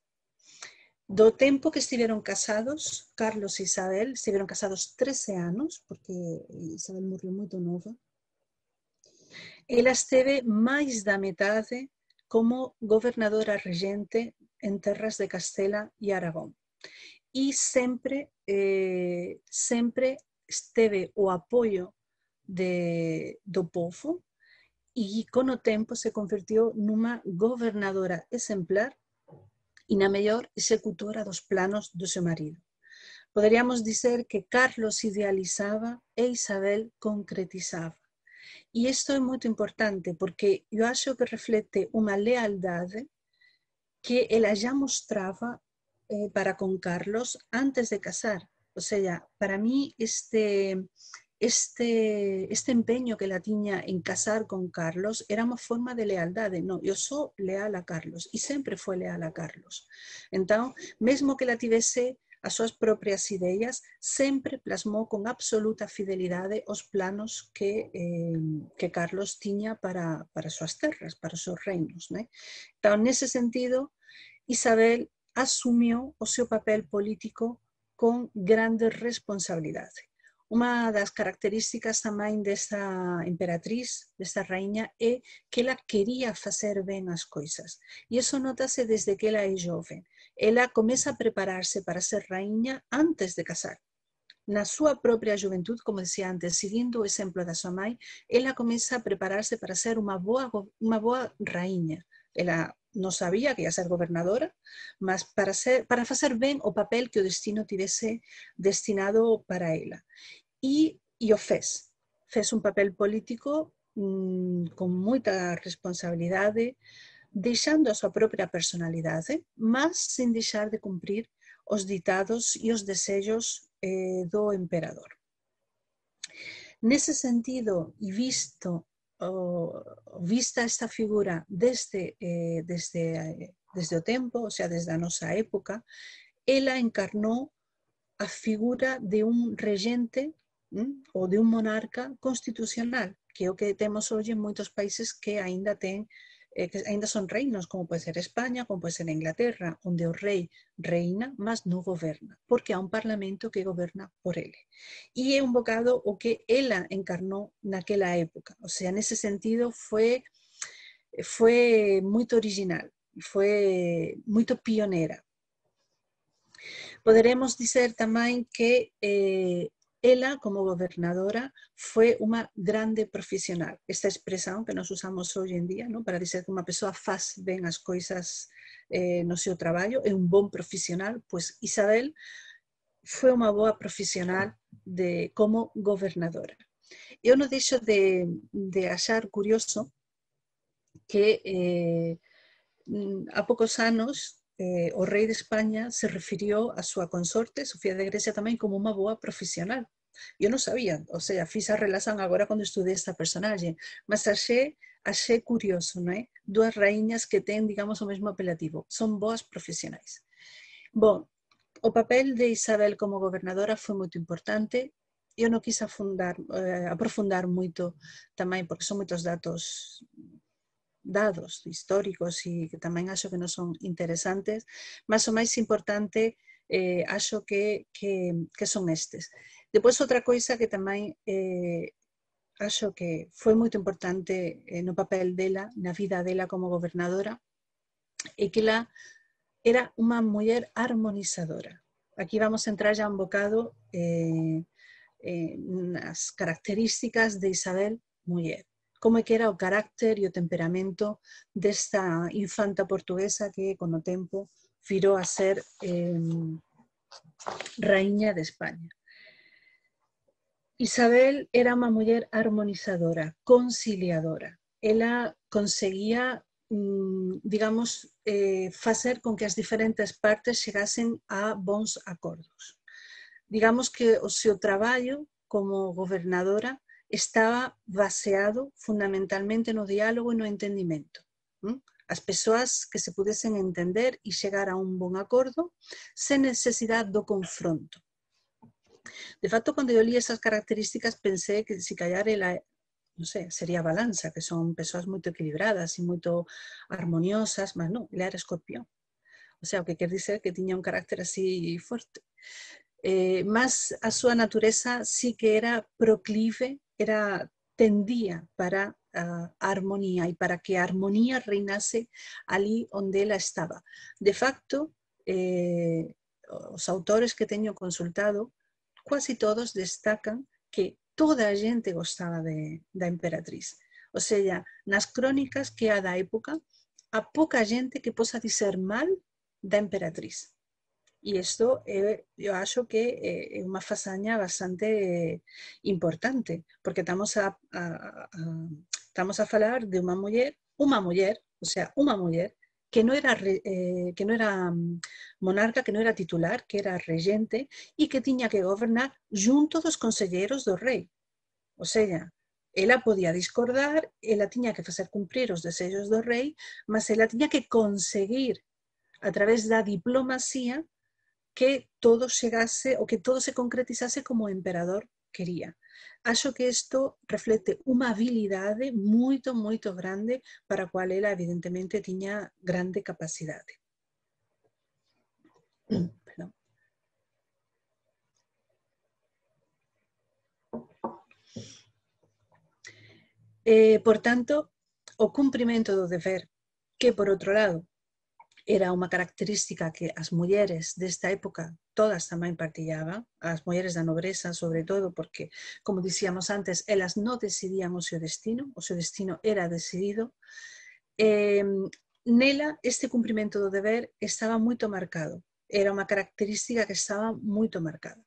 Do tempo que estuvieron casados, Carlos e Isabel, estuvieron casados 13 años, porque Isabel murió de muito nova, ela más de da metade como gobernadora regente en terras de Castela y Aragón. Y siempre eh, siempre sempre esteve o apoio de, do povo y con o tempo se en numa gobernadora exemplar y mayor ejecutora de dos planos de su marido. Podríamos decir que Carlos idealizaba e Isabel concretizaba. Y esto es muy importante porque yo creo que reflete una lealtad que él ya mostraba eh, para con Carlos antes de casar. O sea, para mí, este este, este, empeño que la tiña en casar con Carlos era una forma de lealdad, no, yo soy leal a Carlos y siempre fue leal a Carlos. Entonces, mesmo que la tivese a sus propias ideas, siempre plasmó con absoluta fidelidad los planos que, eh, Carlos tiña para, sus tierras, para sus reinos. Entonces, en ese sentido, Isabel asumió su papel político con grande responsabilidad. Uma das características também dessa imperatriz, dessa rainha, é que ela queria fazer bem as coisas. E isso nota-se desde que ela é jovem. Ela começa a preparar-se para ser rainha antes de casar. Na sua própria juventude, como dizia antes, seguindo o exemplo da sua mãe, ela começa a preparar-se para ser uma boa, uma boa rainha. Ela no sabía que iba a ser gobernadora, mas para, ser, para hacer bien o papel que el destino tuviese destinado para ella. Y lo ofes, fez. un papel político mm, con mucha responsabilidad, dejando a su propia personalidad, mas sin dejar de cumplir os dictados y os deseos eh, do emperador. ese sentido, y visto o, vista esta figura desde, eh, desde, desde o tempo, o sea, desde a nosa época, ela encarnou a figura de un regente mm, ou de un monarca constitucional, que é o que temos hoxe en moitos países que aínda ten Eh, que ainda son reinos, como puede ser España, como puede ser Inglaterra, donde el rey reina, mas no gobierna, porque hay un parlamento que gobierna por él. Y es un bocado o que encarnó en aquella época. O sea, en ese sentido, fue fue muy original, fue muy pionera. podremos decir también que eh, ella, como gobernadora, fue una grande profesional. Esta expresión que nos usamos hoy en día, ¿no? para decir que una persona hace bien las cosas eh, no trabajo, es un buen profesional, pues Isabel fue una buena profesional de, como gobernadora. Yo no dejo de, de hallar curioso que eh, a pocos años eh, o rei de España se refirió a sua consorte, Sofía de Grecia, tamén como unha boa profesional. Eu non sabía, ou seja, fiz a relación agora cando estudei esta personaxe, mas achei, achei curioso, non é? Duas raíñas que ten, digamos, o mesmo apelativo, son boas profesionais. Bom, o papel de Isabel como gobernadora foi moito importante, eu non quis afundar, eh, aprofundar moito tamén, porque son moitos datos dados históricos y que también acho que no son interesantes, Más o más importante eh, acho que, que, son estes. Después otra cosa que también eh, acho que fue muy importante en no papel dela, la vida dela como gobernadora, y que ela era una mujer armonizadora. Aquí vamos a entrar ya un bocado eh, en las características de Isabel muller cómo era o carácter y o temperamento de esta infanta portuguesa que con o tempo virou a ser em, reina de España. Isabel era una mujer armonizadora, conciliadora. Ella conseguía, mm, digamos, hacer eh, con que las diferentes partes llegasen a bons acuerdos. Digamos que o trabajo como gobernadora estaba baseado fundamentalmente en no diálogo en no entendimiento. Las personas que se pudiesen entender y llegar a un buen acuerdo sin necesidad de confronto. De facto, cuando yo li esas características, pensé que si callara, no sé, sería balanza, que son personas muy equilibradas y muy armoniosas, mas no, era escorpión. O sea, o que quer dizer que tenía un carácter así fuerte. Eh, más, a su naturaleza sí que era proclive tendía para ah, armonía y para que armonía reinase allí donde ella estaba. De facto, eh, los autores que tengo consultado, casi todos destacan que toda la gente gostaba de, la emperatriz. O sea, las crónicas que ha da época, a poca gente que posa decir mal de la emperatriz y esto eh, yo acho que eh, es una fazaña bastante eh, importante, porque estamos a, estamos a de una mujer, una mujer, o sea, una mujer, que no era que no era mm, monarca, que no era titular, que era regente y que tenía que gobernar junto a los consejeros del rey. O sea, ella podía discordar, ella tenía que hacer cumplir los deseos del rey, mas ella tenía que conseguir a través de la diplomacia que todo llegase o que todo se concretizase como o emperador quería. Acho que esto reflete una habilidad muy, muy grande para la cual él, evidentemente tenía grande capacidad. Eh, por tanto, o cumprimento do deber, que por otro lado era una característica que las mujeres de esta época todas también partillaban, as mujeres da nobreza sobre todo, porque, como decíamos antes, ellas no decidían su destino, o su destino era decidido. Em, nela, este cumplimiento de deber estaba muy marcado, era una característica que estaba muy marcada.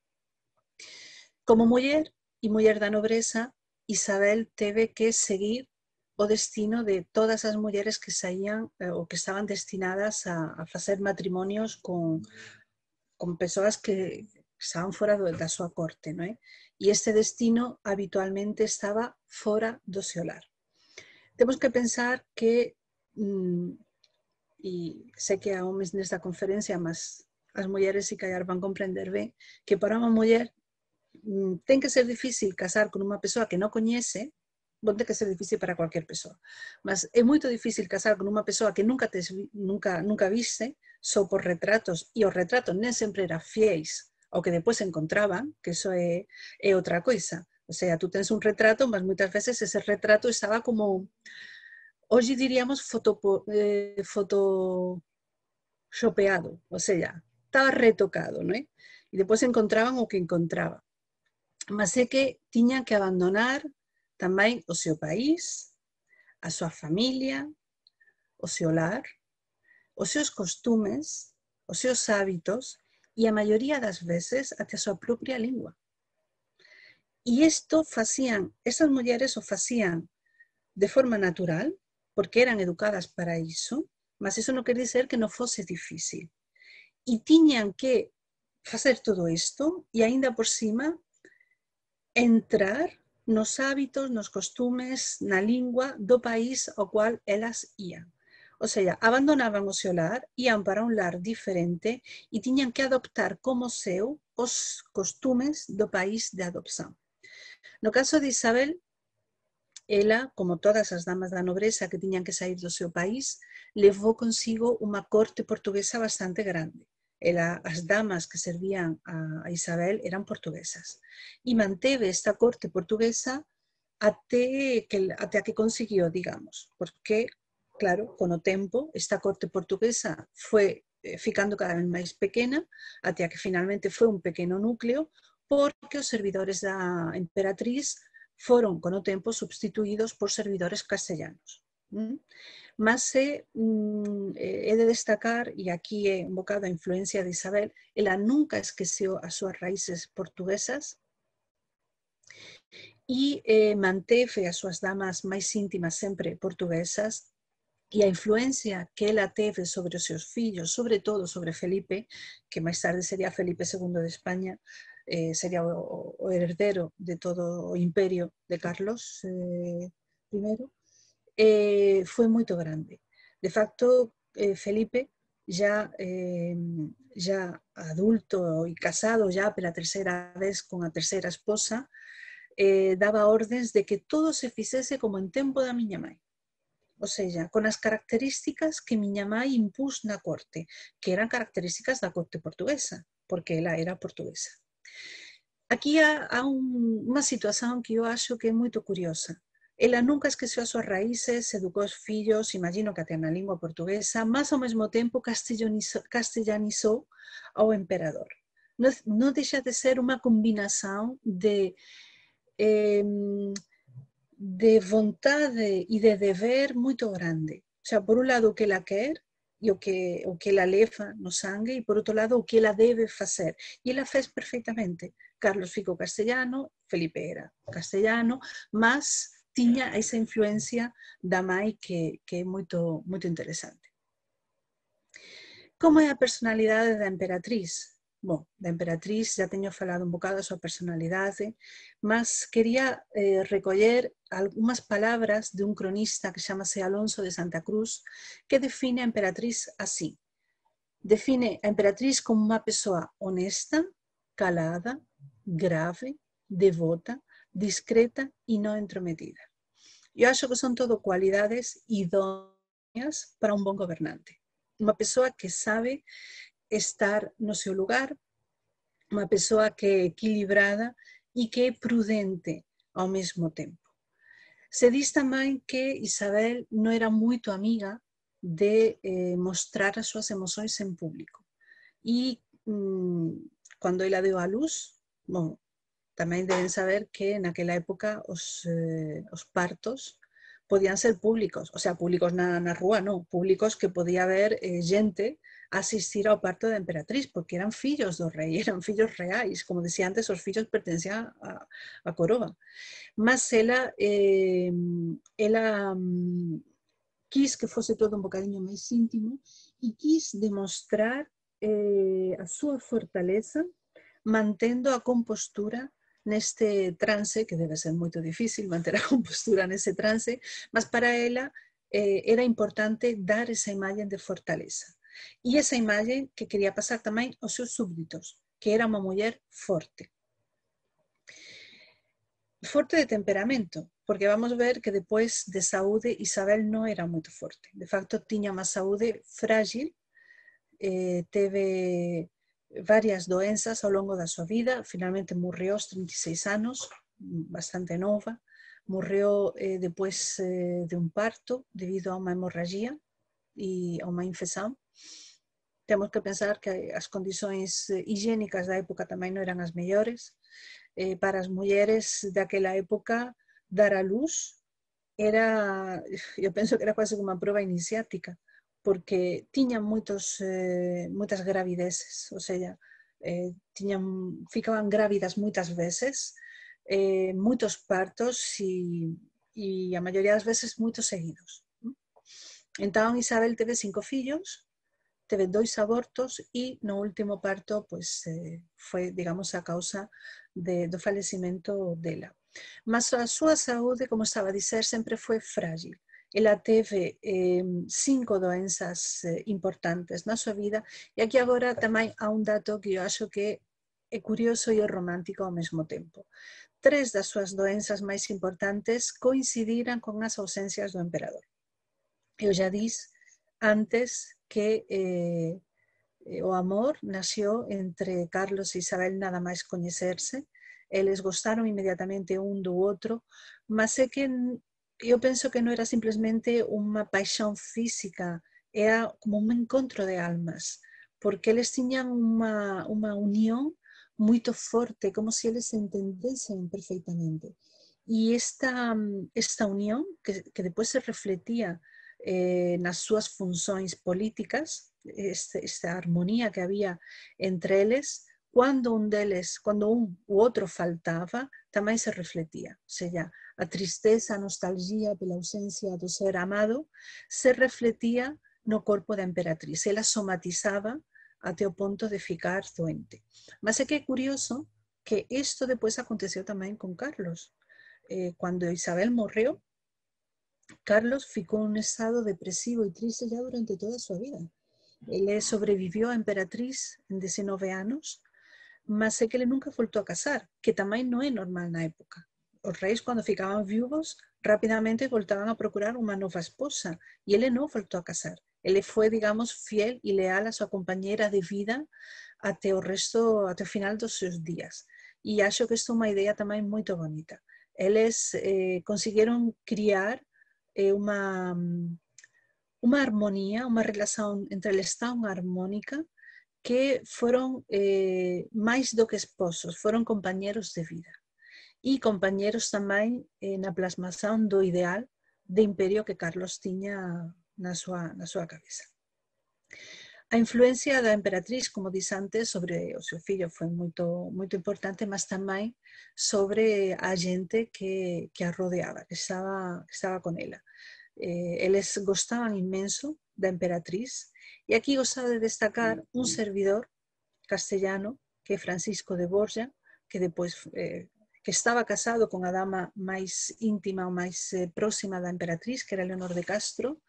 Como muller y e muller da nobreza, Isabel teve que seguir o destino de todas las mujeres que salían eh, o que estaban destinadas a, hacer matrimonios con, con que estaban fuera de su su corte, ¿no? este destino habitualmente estaba fuera de su Tenemos que pensar que, mm, y sé que aún en esta conferencia, más las mujeres y callar van comprender que para una mujer mm, tiene que ser difícil casar con una persona que no conoce, tiene que ser difícil para cualquier persona. Mas es muy difícil casar con una persona que nunca te, nunca nunca viste, solo por retratos, Y os retratos no siempre eran fiéis o que después se encontraban, que eso es otra cosa. O sea, tú tienes un retrato, mas muchas veces ese retrato estaba como, Hoy diríamos, foto, eh, photoshopeado, o sea, estaba retocado, ¿no? y después encontraban encontraban o que encontraba, Mas sé que tenía que abandonar también o su país, a su familia, o su hogar, a sus costumbres, o sus hábitos y a mayoría de las veces a su propia lengua. Y esto hacían, esas mujeres lo hacían de forma natural, porque eran educadas para eso, mas eso no quiere decir que no fuese difícil. Y tenían que hacer todo esto y ainda por cima entrar nos hábitos, nos costumes, la lengua do país ao qual elas iban. O sea, abandonaban o seu lar, para un lar diferente y tenían que adoptar como seu os costumes do país de En No caso de Isabel, ela, como todas as damas da nobreza que tenían que salir do seu país, levou consigo una corte portuguesa bastante grande. Eh, las damas que servían a, Isabel eran portuguesas. Y manteve esta corte portuguesa hasta que, consiguió, digamos, porque, claro, con o tiempo, esta corte portuguesa fue eh, ficando cada vez más pequeña, hasta que finalmente fue un pequeño núcleo, porque los servidores de la emperatriz fueron, con o tiempo, sustituidos por servidores castellanos. Más mm, eh, he, de destacar, y aquí he invocado la influencia de Isabel, ella nunca esqueció a sus raíces portuguesas y eh, a sus damas más íntimas siempre portuguesas y la influencia que ella teve sobre sus hijos, sobre todo sobre Felipe, que más tarde sería Felipe II de España, eh, sería heredero de todo imperio de Carlos eh, I, eh, fue muy grande. De facto, eh, Felipe, ya, eh, ya adulto y casado ya por la tercera vez con la tercera esposa, daba órdenes de que todo se hiciese como en tiempo de miña o sea sea, con las características que miña impuso en la corte, que eran características de la corte portuguesa, porque ella era portuguesa. Aquí hay una situación que yo acho que es muy curiosa. Ella nunca esqueceu sus raíces, educó a os hijos, imagino que en na lengua portuguesa, mas ao mismo tiempo castellanizó al emperador. No Não, de ser una combinación de, em, de vontade e de dever muito grande. O sea, por un lado que la quer, e o que, o que la leva no sangue y e por otro lado o que la debe fazer. E ela fez perfectamente. Carlos ficou castellano, Felipe era castellano, mas tiña esa influencia da Amai que, es muy interesante. ¿Cómo interesante. Como é a personalidade da emperatriz? Bom, la emperatriz ya teño falado un bocado de su personalidad, ¿eh? mas quería eh, recoger algunas palabras de un cronista que chamase Alonso de Santa Cruz, que define a emperatriz así. Define a emperatriz como una persona honesta, calada, grave, devota, discreta y no entrometida. Yo acho que son todo cualidades idóneas para un buen gobernante. Una persona que sabe estar en su lugar, una persona que es equilibrada y que es prudente al mismo tiempo. Se dice también que Isabel no era tu amiga de eh, mostrar sus emociones en público. Y mm, cuando ella dio a luz, también deben saber que en aquella época los eh, partos podían ser públicos, o sea, públicos en la rúa, no, públicos que podía haber eh, gente asistir asistir al parto de emperatriz, porque eran fillos de rey, eran hijos reales, como decía antes, los hijos pertenecían a, Coroba, más eh, Mas mm, quis que fuese todo un bocadillo más íntimo y quis demostrar a su fortaleza manteniendo a compostura en este trance, que debe ser muy difícil manter postura compostura ese trance, mas para ella eh, era importante dar esa imagen de fortaleza. Y esa imagen que quería pasar también a sus súbditos, que era una mujer fuerte. Fuerte de temperamento, porque vamos a ver que después de saúde Isabel no era muy fuerte. De facto, tiña más saúde frágil, eh, teve varias a lo longo de su vida, finalmente morreu aos 36 años. bastante nova, Murió eh, después eh, de un parto debido a una hemorragia y a una infección. Temos que pensar que as condições eh, higiénicas da época también no eran as mejores. Para para as de daquela época, dar a luz era, yo pienso que era quase como una prueba iniciática porque tenían muchas eh, moitas gravideces, ou sea, eh, ficaban grávidas muchas veces, muchos eh, moitos partos y e mayoría de las veces muchos seguidos. Entonces Isabel teve cinco fillos, teve dos abortos e no último parto pues, eh, digamos, a causa de, fallecimiento de dela. Mas a salud, saúde, como estaba a siempre sempre foi frágil. Ela teve eh, cinco doenças eh, importantes na sua vida. E aqui agora também há um dado que eu acho que é curioso e é romântico ao mesmo tempo. Três das suas doenças mais importantes coincidiram com as ausências do imperador. Eu já disse antes que eh, eh o amor nasceu entre Carlos e Isabel nada mais conhecer-se. Eles gostaram imediatamente um do outro, mas é que yo pienso que no era simplemente una pasión física, era como un encuentro de almas, porque ellos tenían una unión muy fuerte, como si ellos se entendiesen perfectamente. Y esta, mm, esta unión, que, que se refletía eh, en sus funciones políticas, este, esta armonía que había entre ellos cuando un deles, cuando un u otro faltaba, también se refletía a tristeza, nostalgia nostalgia la ausencia de ser amado, se refletía no cuerpo de emperatriz. la somatizaba a teo punto de ficar doente. Más sé que curioso que esto después aconteció también con Carlos. Eh, cuando Isabel murió, Carlos ficó en un estado depresivo y triste ya durante toda su vida. Él sobrevivió a Emperatriz en 19 años, más sé que él nunca volvió a casar, que también no es normal en la época los reis, cuando ficaban viudos rápidamente voltaban a procurar una nueva esposa y él no volvió a casar. Él fue, digamos, fiel y leal a su compañera de vida hasta el resto, hasta el final de sus días. Y creo que esto es una idea también muy bonita. Ellos eh, consiguieron criar eh, una, una armonía, una relación entre el Estado armónica que fueron eh, más do que esposos, fueron compañeros de vida y compañeros en la plasmación do ideal de imperio que Carlos tenía en su cabeza. A influencia de la emperatriz, como dice antes, sobre su hijo fue muy importante, más también sobre a gente que, que rodeaba, que estaba, con ella. Eh, es gostaban inmenso la emperatriz y e aquí ha de destacar un servidor castellano que Francisco de Borja, que después eh, que estaba casado con la dama más íntima o más eh, próxima próxima la emperatriz, que era Leonor de Castro,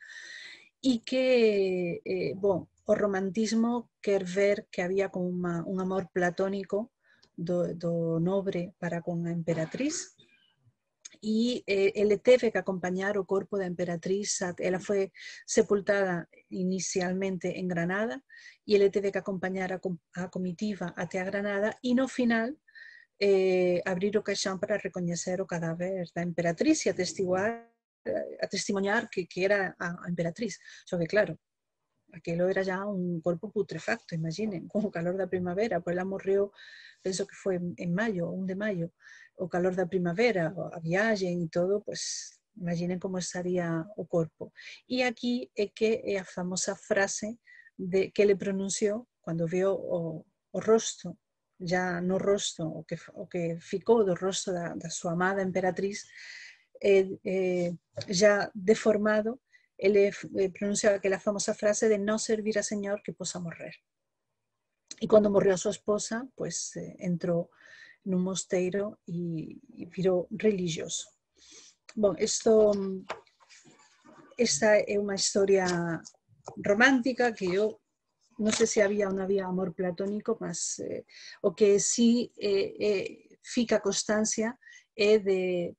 Y que, eh, bueno, el o romantismo quer ver que había como un amor platónico do, nobre para con la emperatriz, Y él eh, e que acompañar cuerpo de la emperatriz, Ella fue sepultada inicialmente en Granada y el teve que acompañar a, a comitiva hasta Granada y no final eh, abrir ocasión para reconocer o cadáver la emperatriz y atestiguar a eh, testimoniar que, era a, emperatriz. que, claro, aquello era ya un cuerpo putrefacto, imaginen, con calor de primavera, Pues la murió, pienso que fue en mayo, un de mayo. o calor de primavera, a viaje y todo, pues imaginen cómo estaría o cuerpo. Y e aquí es que la famosa frase de que le pronunció cuando vio o, rostro ya no rostro o que, o que ficou do rosto da, amada emperatriz, eh, ya já deformado, ele eh, pronunciou aquela famosa frase de no servir a Señor que posa morrer. Y cuando murió su esposa, pues eh, entrou en mosteiro e, y virou religioso. Bueno, isto, mm, esta é una historia romántica que yo no sé si había o no había amor platónico, más eh, o que sí eh, eh, fica constancia de,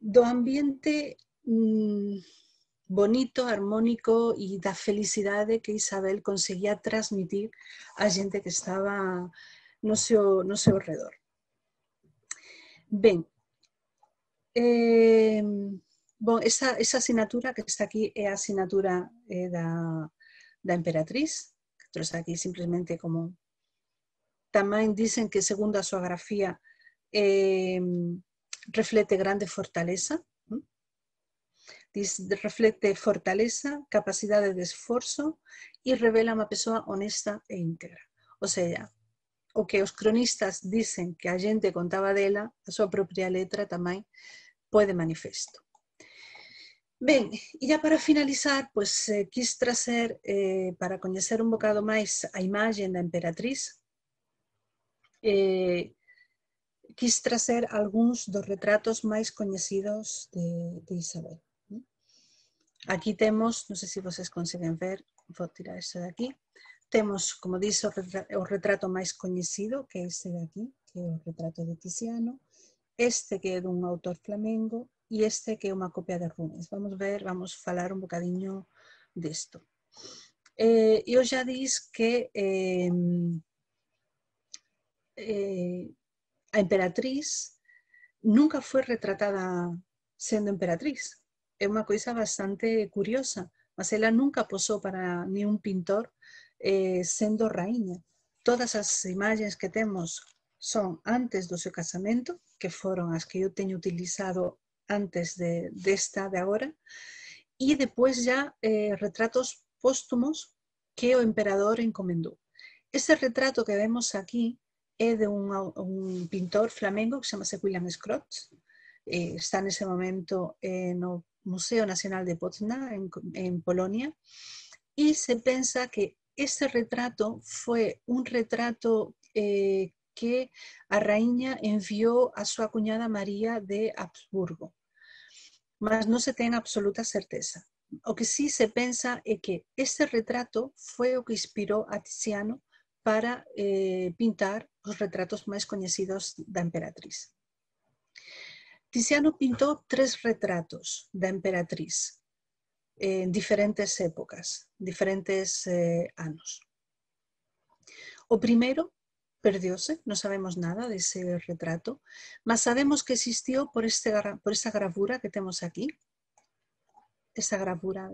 do ambiente mm, bonito, armónico y da felicidad que Isabel conseguía transmitir a gente que estaba no sé no sé redor. Ben, eh, esa, asignatura que está aquí es asignatura de la emperatriz, otros aquí simplemente como también dicen que según la agrafía, em, reflete grande fortaleza, reflete fortaleza, capacidad de esfuerzo y revela una persona honesta e íntegra. O sea, o que los cronistas dicen que a gente contaba ella a su propia letra también puede manifesto. Ben, y ya para finalizar, pues eh, quis trazer eh, para conocer un bocado máis a Imagen, la Emperatriz, eh, traer algunos algúns dos retratos más coñecidos de, Isabel. Aquí tenemos, no sé si ustedes conseguen ver, a tirar esto de aquí, Tenemos, como dice, o retrato más coñecido, que es este de aquí, que es el retrato de Tiziano, este que de un autor flamengo, y este que es una copia de Runes. Vamos a ver, vamos a falar un de disto. Eh, eu ya dije que la em, eh, emperatriz nunca fue retratada siendo emperatriz. Es una cosa bastante curiosa, mas ela nunca posó para ni un pintor eh, siendo Reina. Todas las imágenes que tenemos son antes de su casamento, que fueron las que yo tengo utilizado antes de, esta de ahora, y después ya eh, retratos póstumos que el emperador encomendó. Este retrato que vemos aquí es de un, pintor flamenco que se llama Sequilian Scrott, eh, está en ese momento en el Museo Nacional de Poznań, en, Polonia, y se piensa que este retrato fue un retrato eh, que raíña envió a su acuñada María de Habsburgo, mas no se tiene absoluta certeza. O que sí se piensa es que este retrato fue lo que inspiró a Tiziano para eh, pintar los retratos más conocidos de la emperatriz. Tiziano pintó tres retratos de la emperatriz en diferentes épocas, diferentes eh, años. El O primero, perdióse, no sabemos nada de ese retrato, mas sabemos que existió por, este esta gravura que tenemos aquí, esta gravura,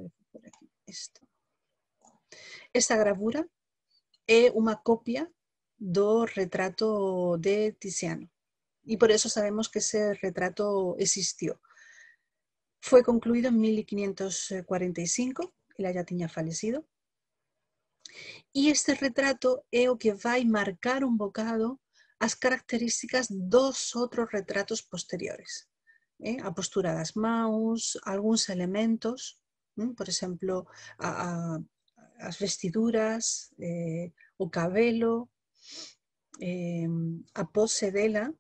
es una copia del retrato de Tiziano y por eso sabemos que ese retrato existió. Fue concluido en 1545, él ya tenía fallecido, y este retrato es lo que va a marcar un bocado las características dos otros retratos posteriores. Eh? A postura las mãos, algunos elementos, por ejemplo, las vestiduras, eh, o cabelo, em, a pose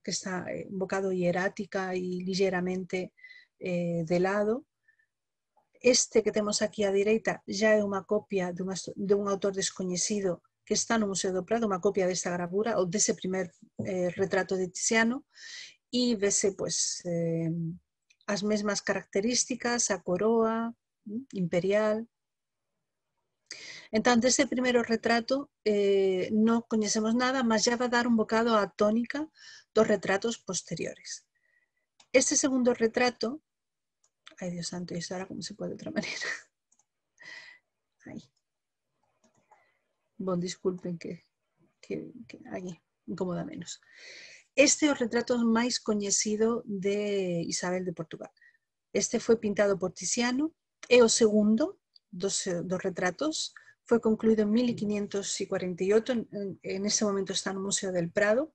que está eh, un bocado hierática y ligeramente eh, de lado, este que tenemos aquí a derecha, ya es una copia de, un autor desconocido que está en un Museo de Prado, una copia de grabura o de ese primer eh, retrato de Tiziano y e vese pues las eh, mismas características, a coroa mm, imperial. Entón, este primer retrato eh, no conocemos nada, más ya va a dar un bocado a tónica dos retratos posteriores. Este segundo retrato Ay, Dios santo, y ahora ¿cómo se puede de otra manera? Ahí. Bon, disculpen que, que, que incomoda menos. Este es el retrato más conocido de Isabel de Portugal. Este fue pintado por Tiziano, Eo o segundo dos, dos retratos, Fue concluido en 1548, en, ese momento está en el Museo del Prado,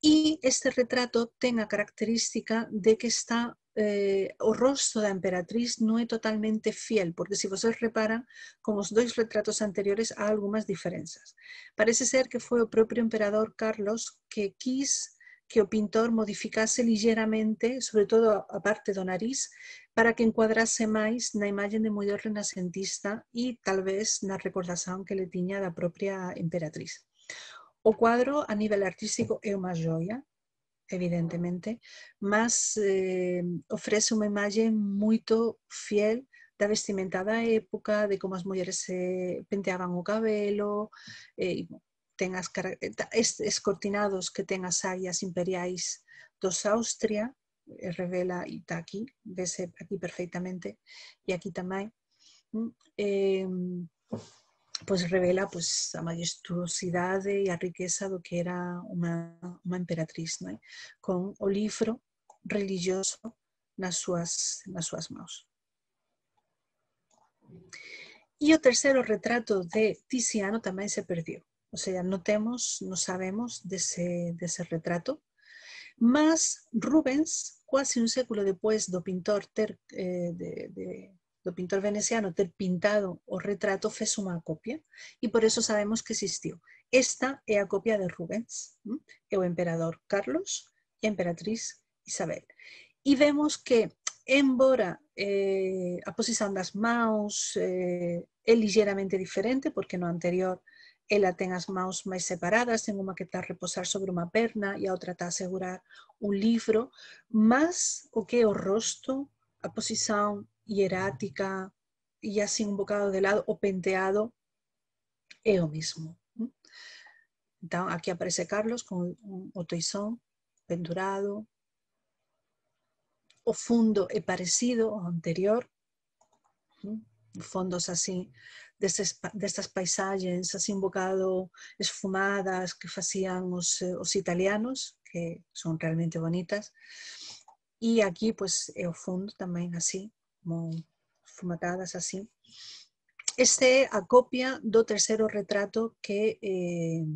y este retrato tenga característica de que está eh, o rostro da emperatriz no es totalmente fiel, porque si vosotros reparan, como los dos retratos anteriores hay algunas diferencias. Parece ser que fue el propio emperador Carlos que quis que el pintor modificase ligeramente, sobre todo aparte parte do nariz, para que encuadrase más la imagen de mujer renacentista y tal vez la recordación que le tiña la propia emperatriz. O cuadro a nivel artístico es una joya, evidentemente, mas eh, ofrece una imagen muy fiel da vestimenta da época, de cómo las mujeres se eh, penteaban o cabelo, eh, eh que ten as saias imperiais dos Austria, revela y e está aquí, vese aquí perfectamente, y e aquí también. Mm, pues revela pues la majestuosidad y riqueza riqueza lo que era una emperatriz, con ¿no? olifro religioso en sus manos. Y el y retrato de Tiziano también se perdió. O sea, no tenemos sabemos de ese retrato, Más Rubens, casi un século después do pintor ter, eh, de, de pintor veneciano, ter pintado o retrato fez una copia y por eso sabemos que existió. Esta es a copia de Rubens, el emperador Carlos y emperatriz Isabel. Y vemos que, embora eh, a posición das las eh, é ligeramente diferente, porque no anterior ela ten as mãos más separadas, tengo una que está a reposar sobre una perna y a otra está a un libro, más o que el o rosto, a posición hierática y así un bocado de lado o penteado yo mismo. Entonces, aquí aparece Carlos con un otoisón pendurado. O fondo es parecido al anterior. Fondos así de estas paisajes, así un bocado esfumadas que hacían eh, los italianos, que son realmente bonitas. Y aquí, pues, el fondo también así, como fumatadas así. Este acopia a copia do terceiro retrato que, eh,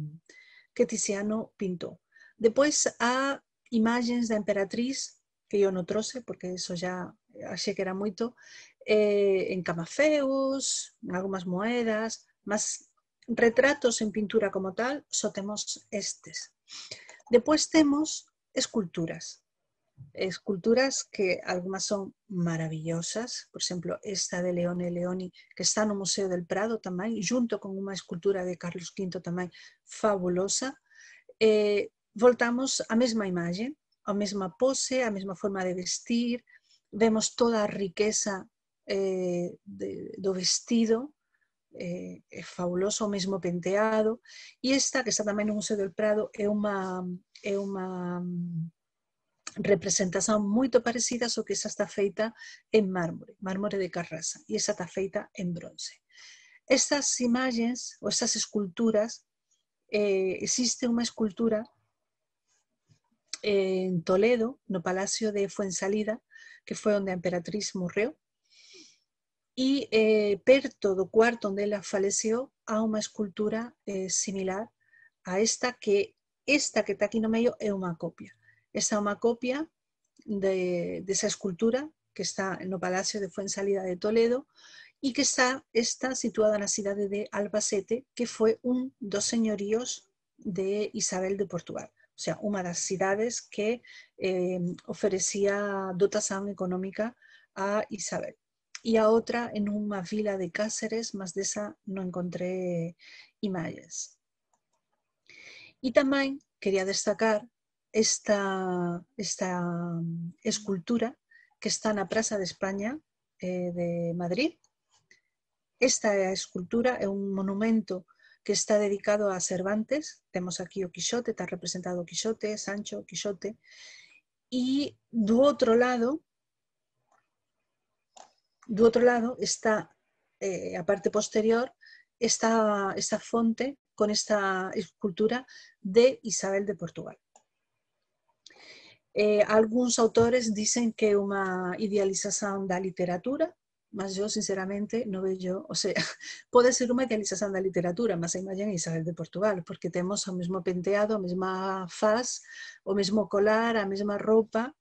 que Tiziano pintó. Depois há imágenes de emperatriz que yo no troce porque eso ya ache que era mucho, eh, en camafeus, en algumas moedas, más retratos en pintura como tal, sotemos estos. Después Depois esculturas esculturas que algunas son maravillosas, por ejemplo, esta de Leone Leoni, que está en un Museo del Prado también junto con una escultura de Carlos V también fabulosa. Eh, voltamos la misma imagen, a misma pose, a misma forma de vestir, vemos toda riqueza eh, de, vestido, eh, fabuloso, mismo penteado, y esta, que está también en el Museo del Prado, es una representación muy parecida o que esa está feita en mármore, mármore de Carrasa, y esa está feita en bronce. Estas imágenes o estas esculturas, eh, existe una escultura en Toledo, no Palacio de Fuensalida, que fue donde la emperatriz murió, y eh, perto do cuarto donde ella falleció, hay una escultura eh, similar a esta que esta que está aquí no medio es una copia esa una copia de, esa escultura que está en el Palacio de Fuensalida de Toledo y que está, está situada en la ciudad de Albacete, que fue un dos señoríos de Isabel de Portugal. O sea, una de las ciudades que eh, ofrecía dotación económica a Isabel. Y a otra en una fila de Cáceres, más de esa no encontré imágenes. Y también quería destacar esta, mm, escultura que está en la Plaza de España eh, de Madrid. Esta escultura es un monumento que está dedicado a Cervantes. Tenemos aquí o Quixote, está representado Quixote, Sancho, Quixote. Y do otro lado, do otro lado está eh, a parte posterior esta, esta con esta escultura de Isabel de Portugal. Eh, algunos autores dicen que una es idealización de la literatura, mas yo sinceramente no veo... O sea, puede ser una idealización de la literatura, más la imagen de Isabel de Portugal, porque tenemos el mismo penteado, la misma faz, o mismo colar, la misma ropa.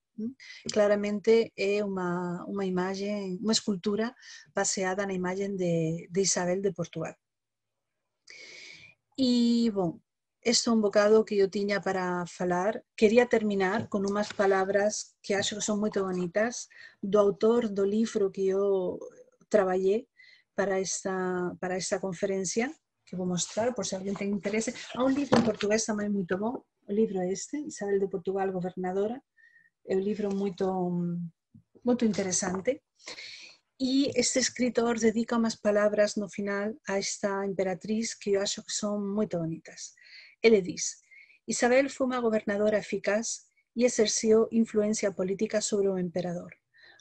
claramente es una imagen, una escultura baseada en la imagen de Isabel de Portugal. Y bueno, esto es un bocado que yo tenía para hablar. Quería terminar con unas palabras que creo que son muy bonitas del autor del libro que yo trabajé para esta, para esta conferencia que voy a mostrar, por si alguien tiene interés. Hay un libro en portugués también muy bom, el libro este, Isabel de Portugal, Gobernadora, Es un libro muy interesante. Y e este escritor dedica unas palabras no final a esta emperatriz que yo creo que son muy bonitas dice, Isabel fue una gobernadora eficaz y ejerció influencia política sobre un emperador.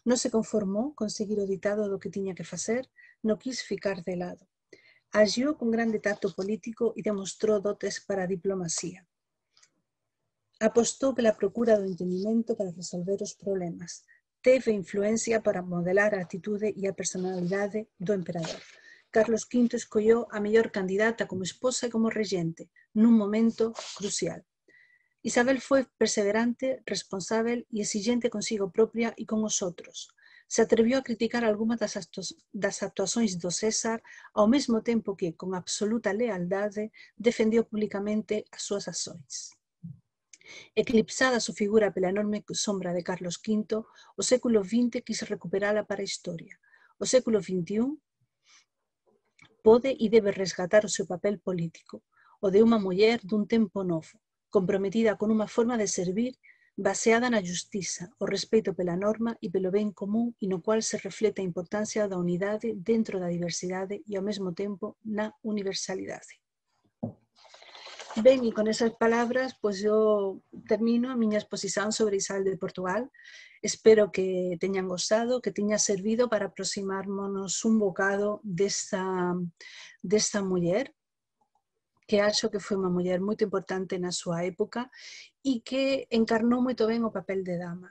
No se conformó con seguir o lo que tenía que hacer, no quiso ficar de lado. Agió con grande tacto político y demostró dotes para diplomacia. Apostó por la procura de entendimiento para resolver los problemas. Teve influencia para modelar a actitudes y a personalidad do emperador. Carlos V escogió a mejor candidata como esposa y como regente, en un momento crucial. Isabel fue perseverante, responsable y exigente consigo propia y con nosotros. Se atrevió a criticar algunas de las actuaciones de César al mismo tiempo que, con absoluta lealdade, defendió públicamente a sus Eclipsada su figura por la enorme sombra de Carlos V, el século XX quiso recuperarla para historia. El século XXI puede y debe rescatar su papel político, o de mujer de un tempo novo, comprometida con una forma de servir baseada na justicia o respeito pela norma e pelo ben común y e lo cual se reflete a importancia da unidade dentro da diversidade e ao mesmo tempo na universalidade. Ben, y e con esas palabras, pues yo termino a miña exposición sobre Isabel de Portugal. Espero que teñan gozado que teña servido para aproximarnos un bocado desta, desta muller que acho que fue una mujer muy importante na su época y e que encarnó muy bien o papel de dama.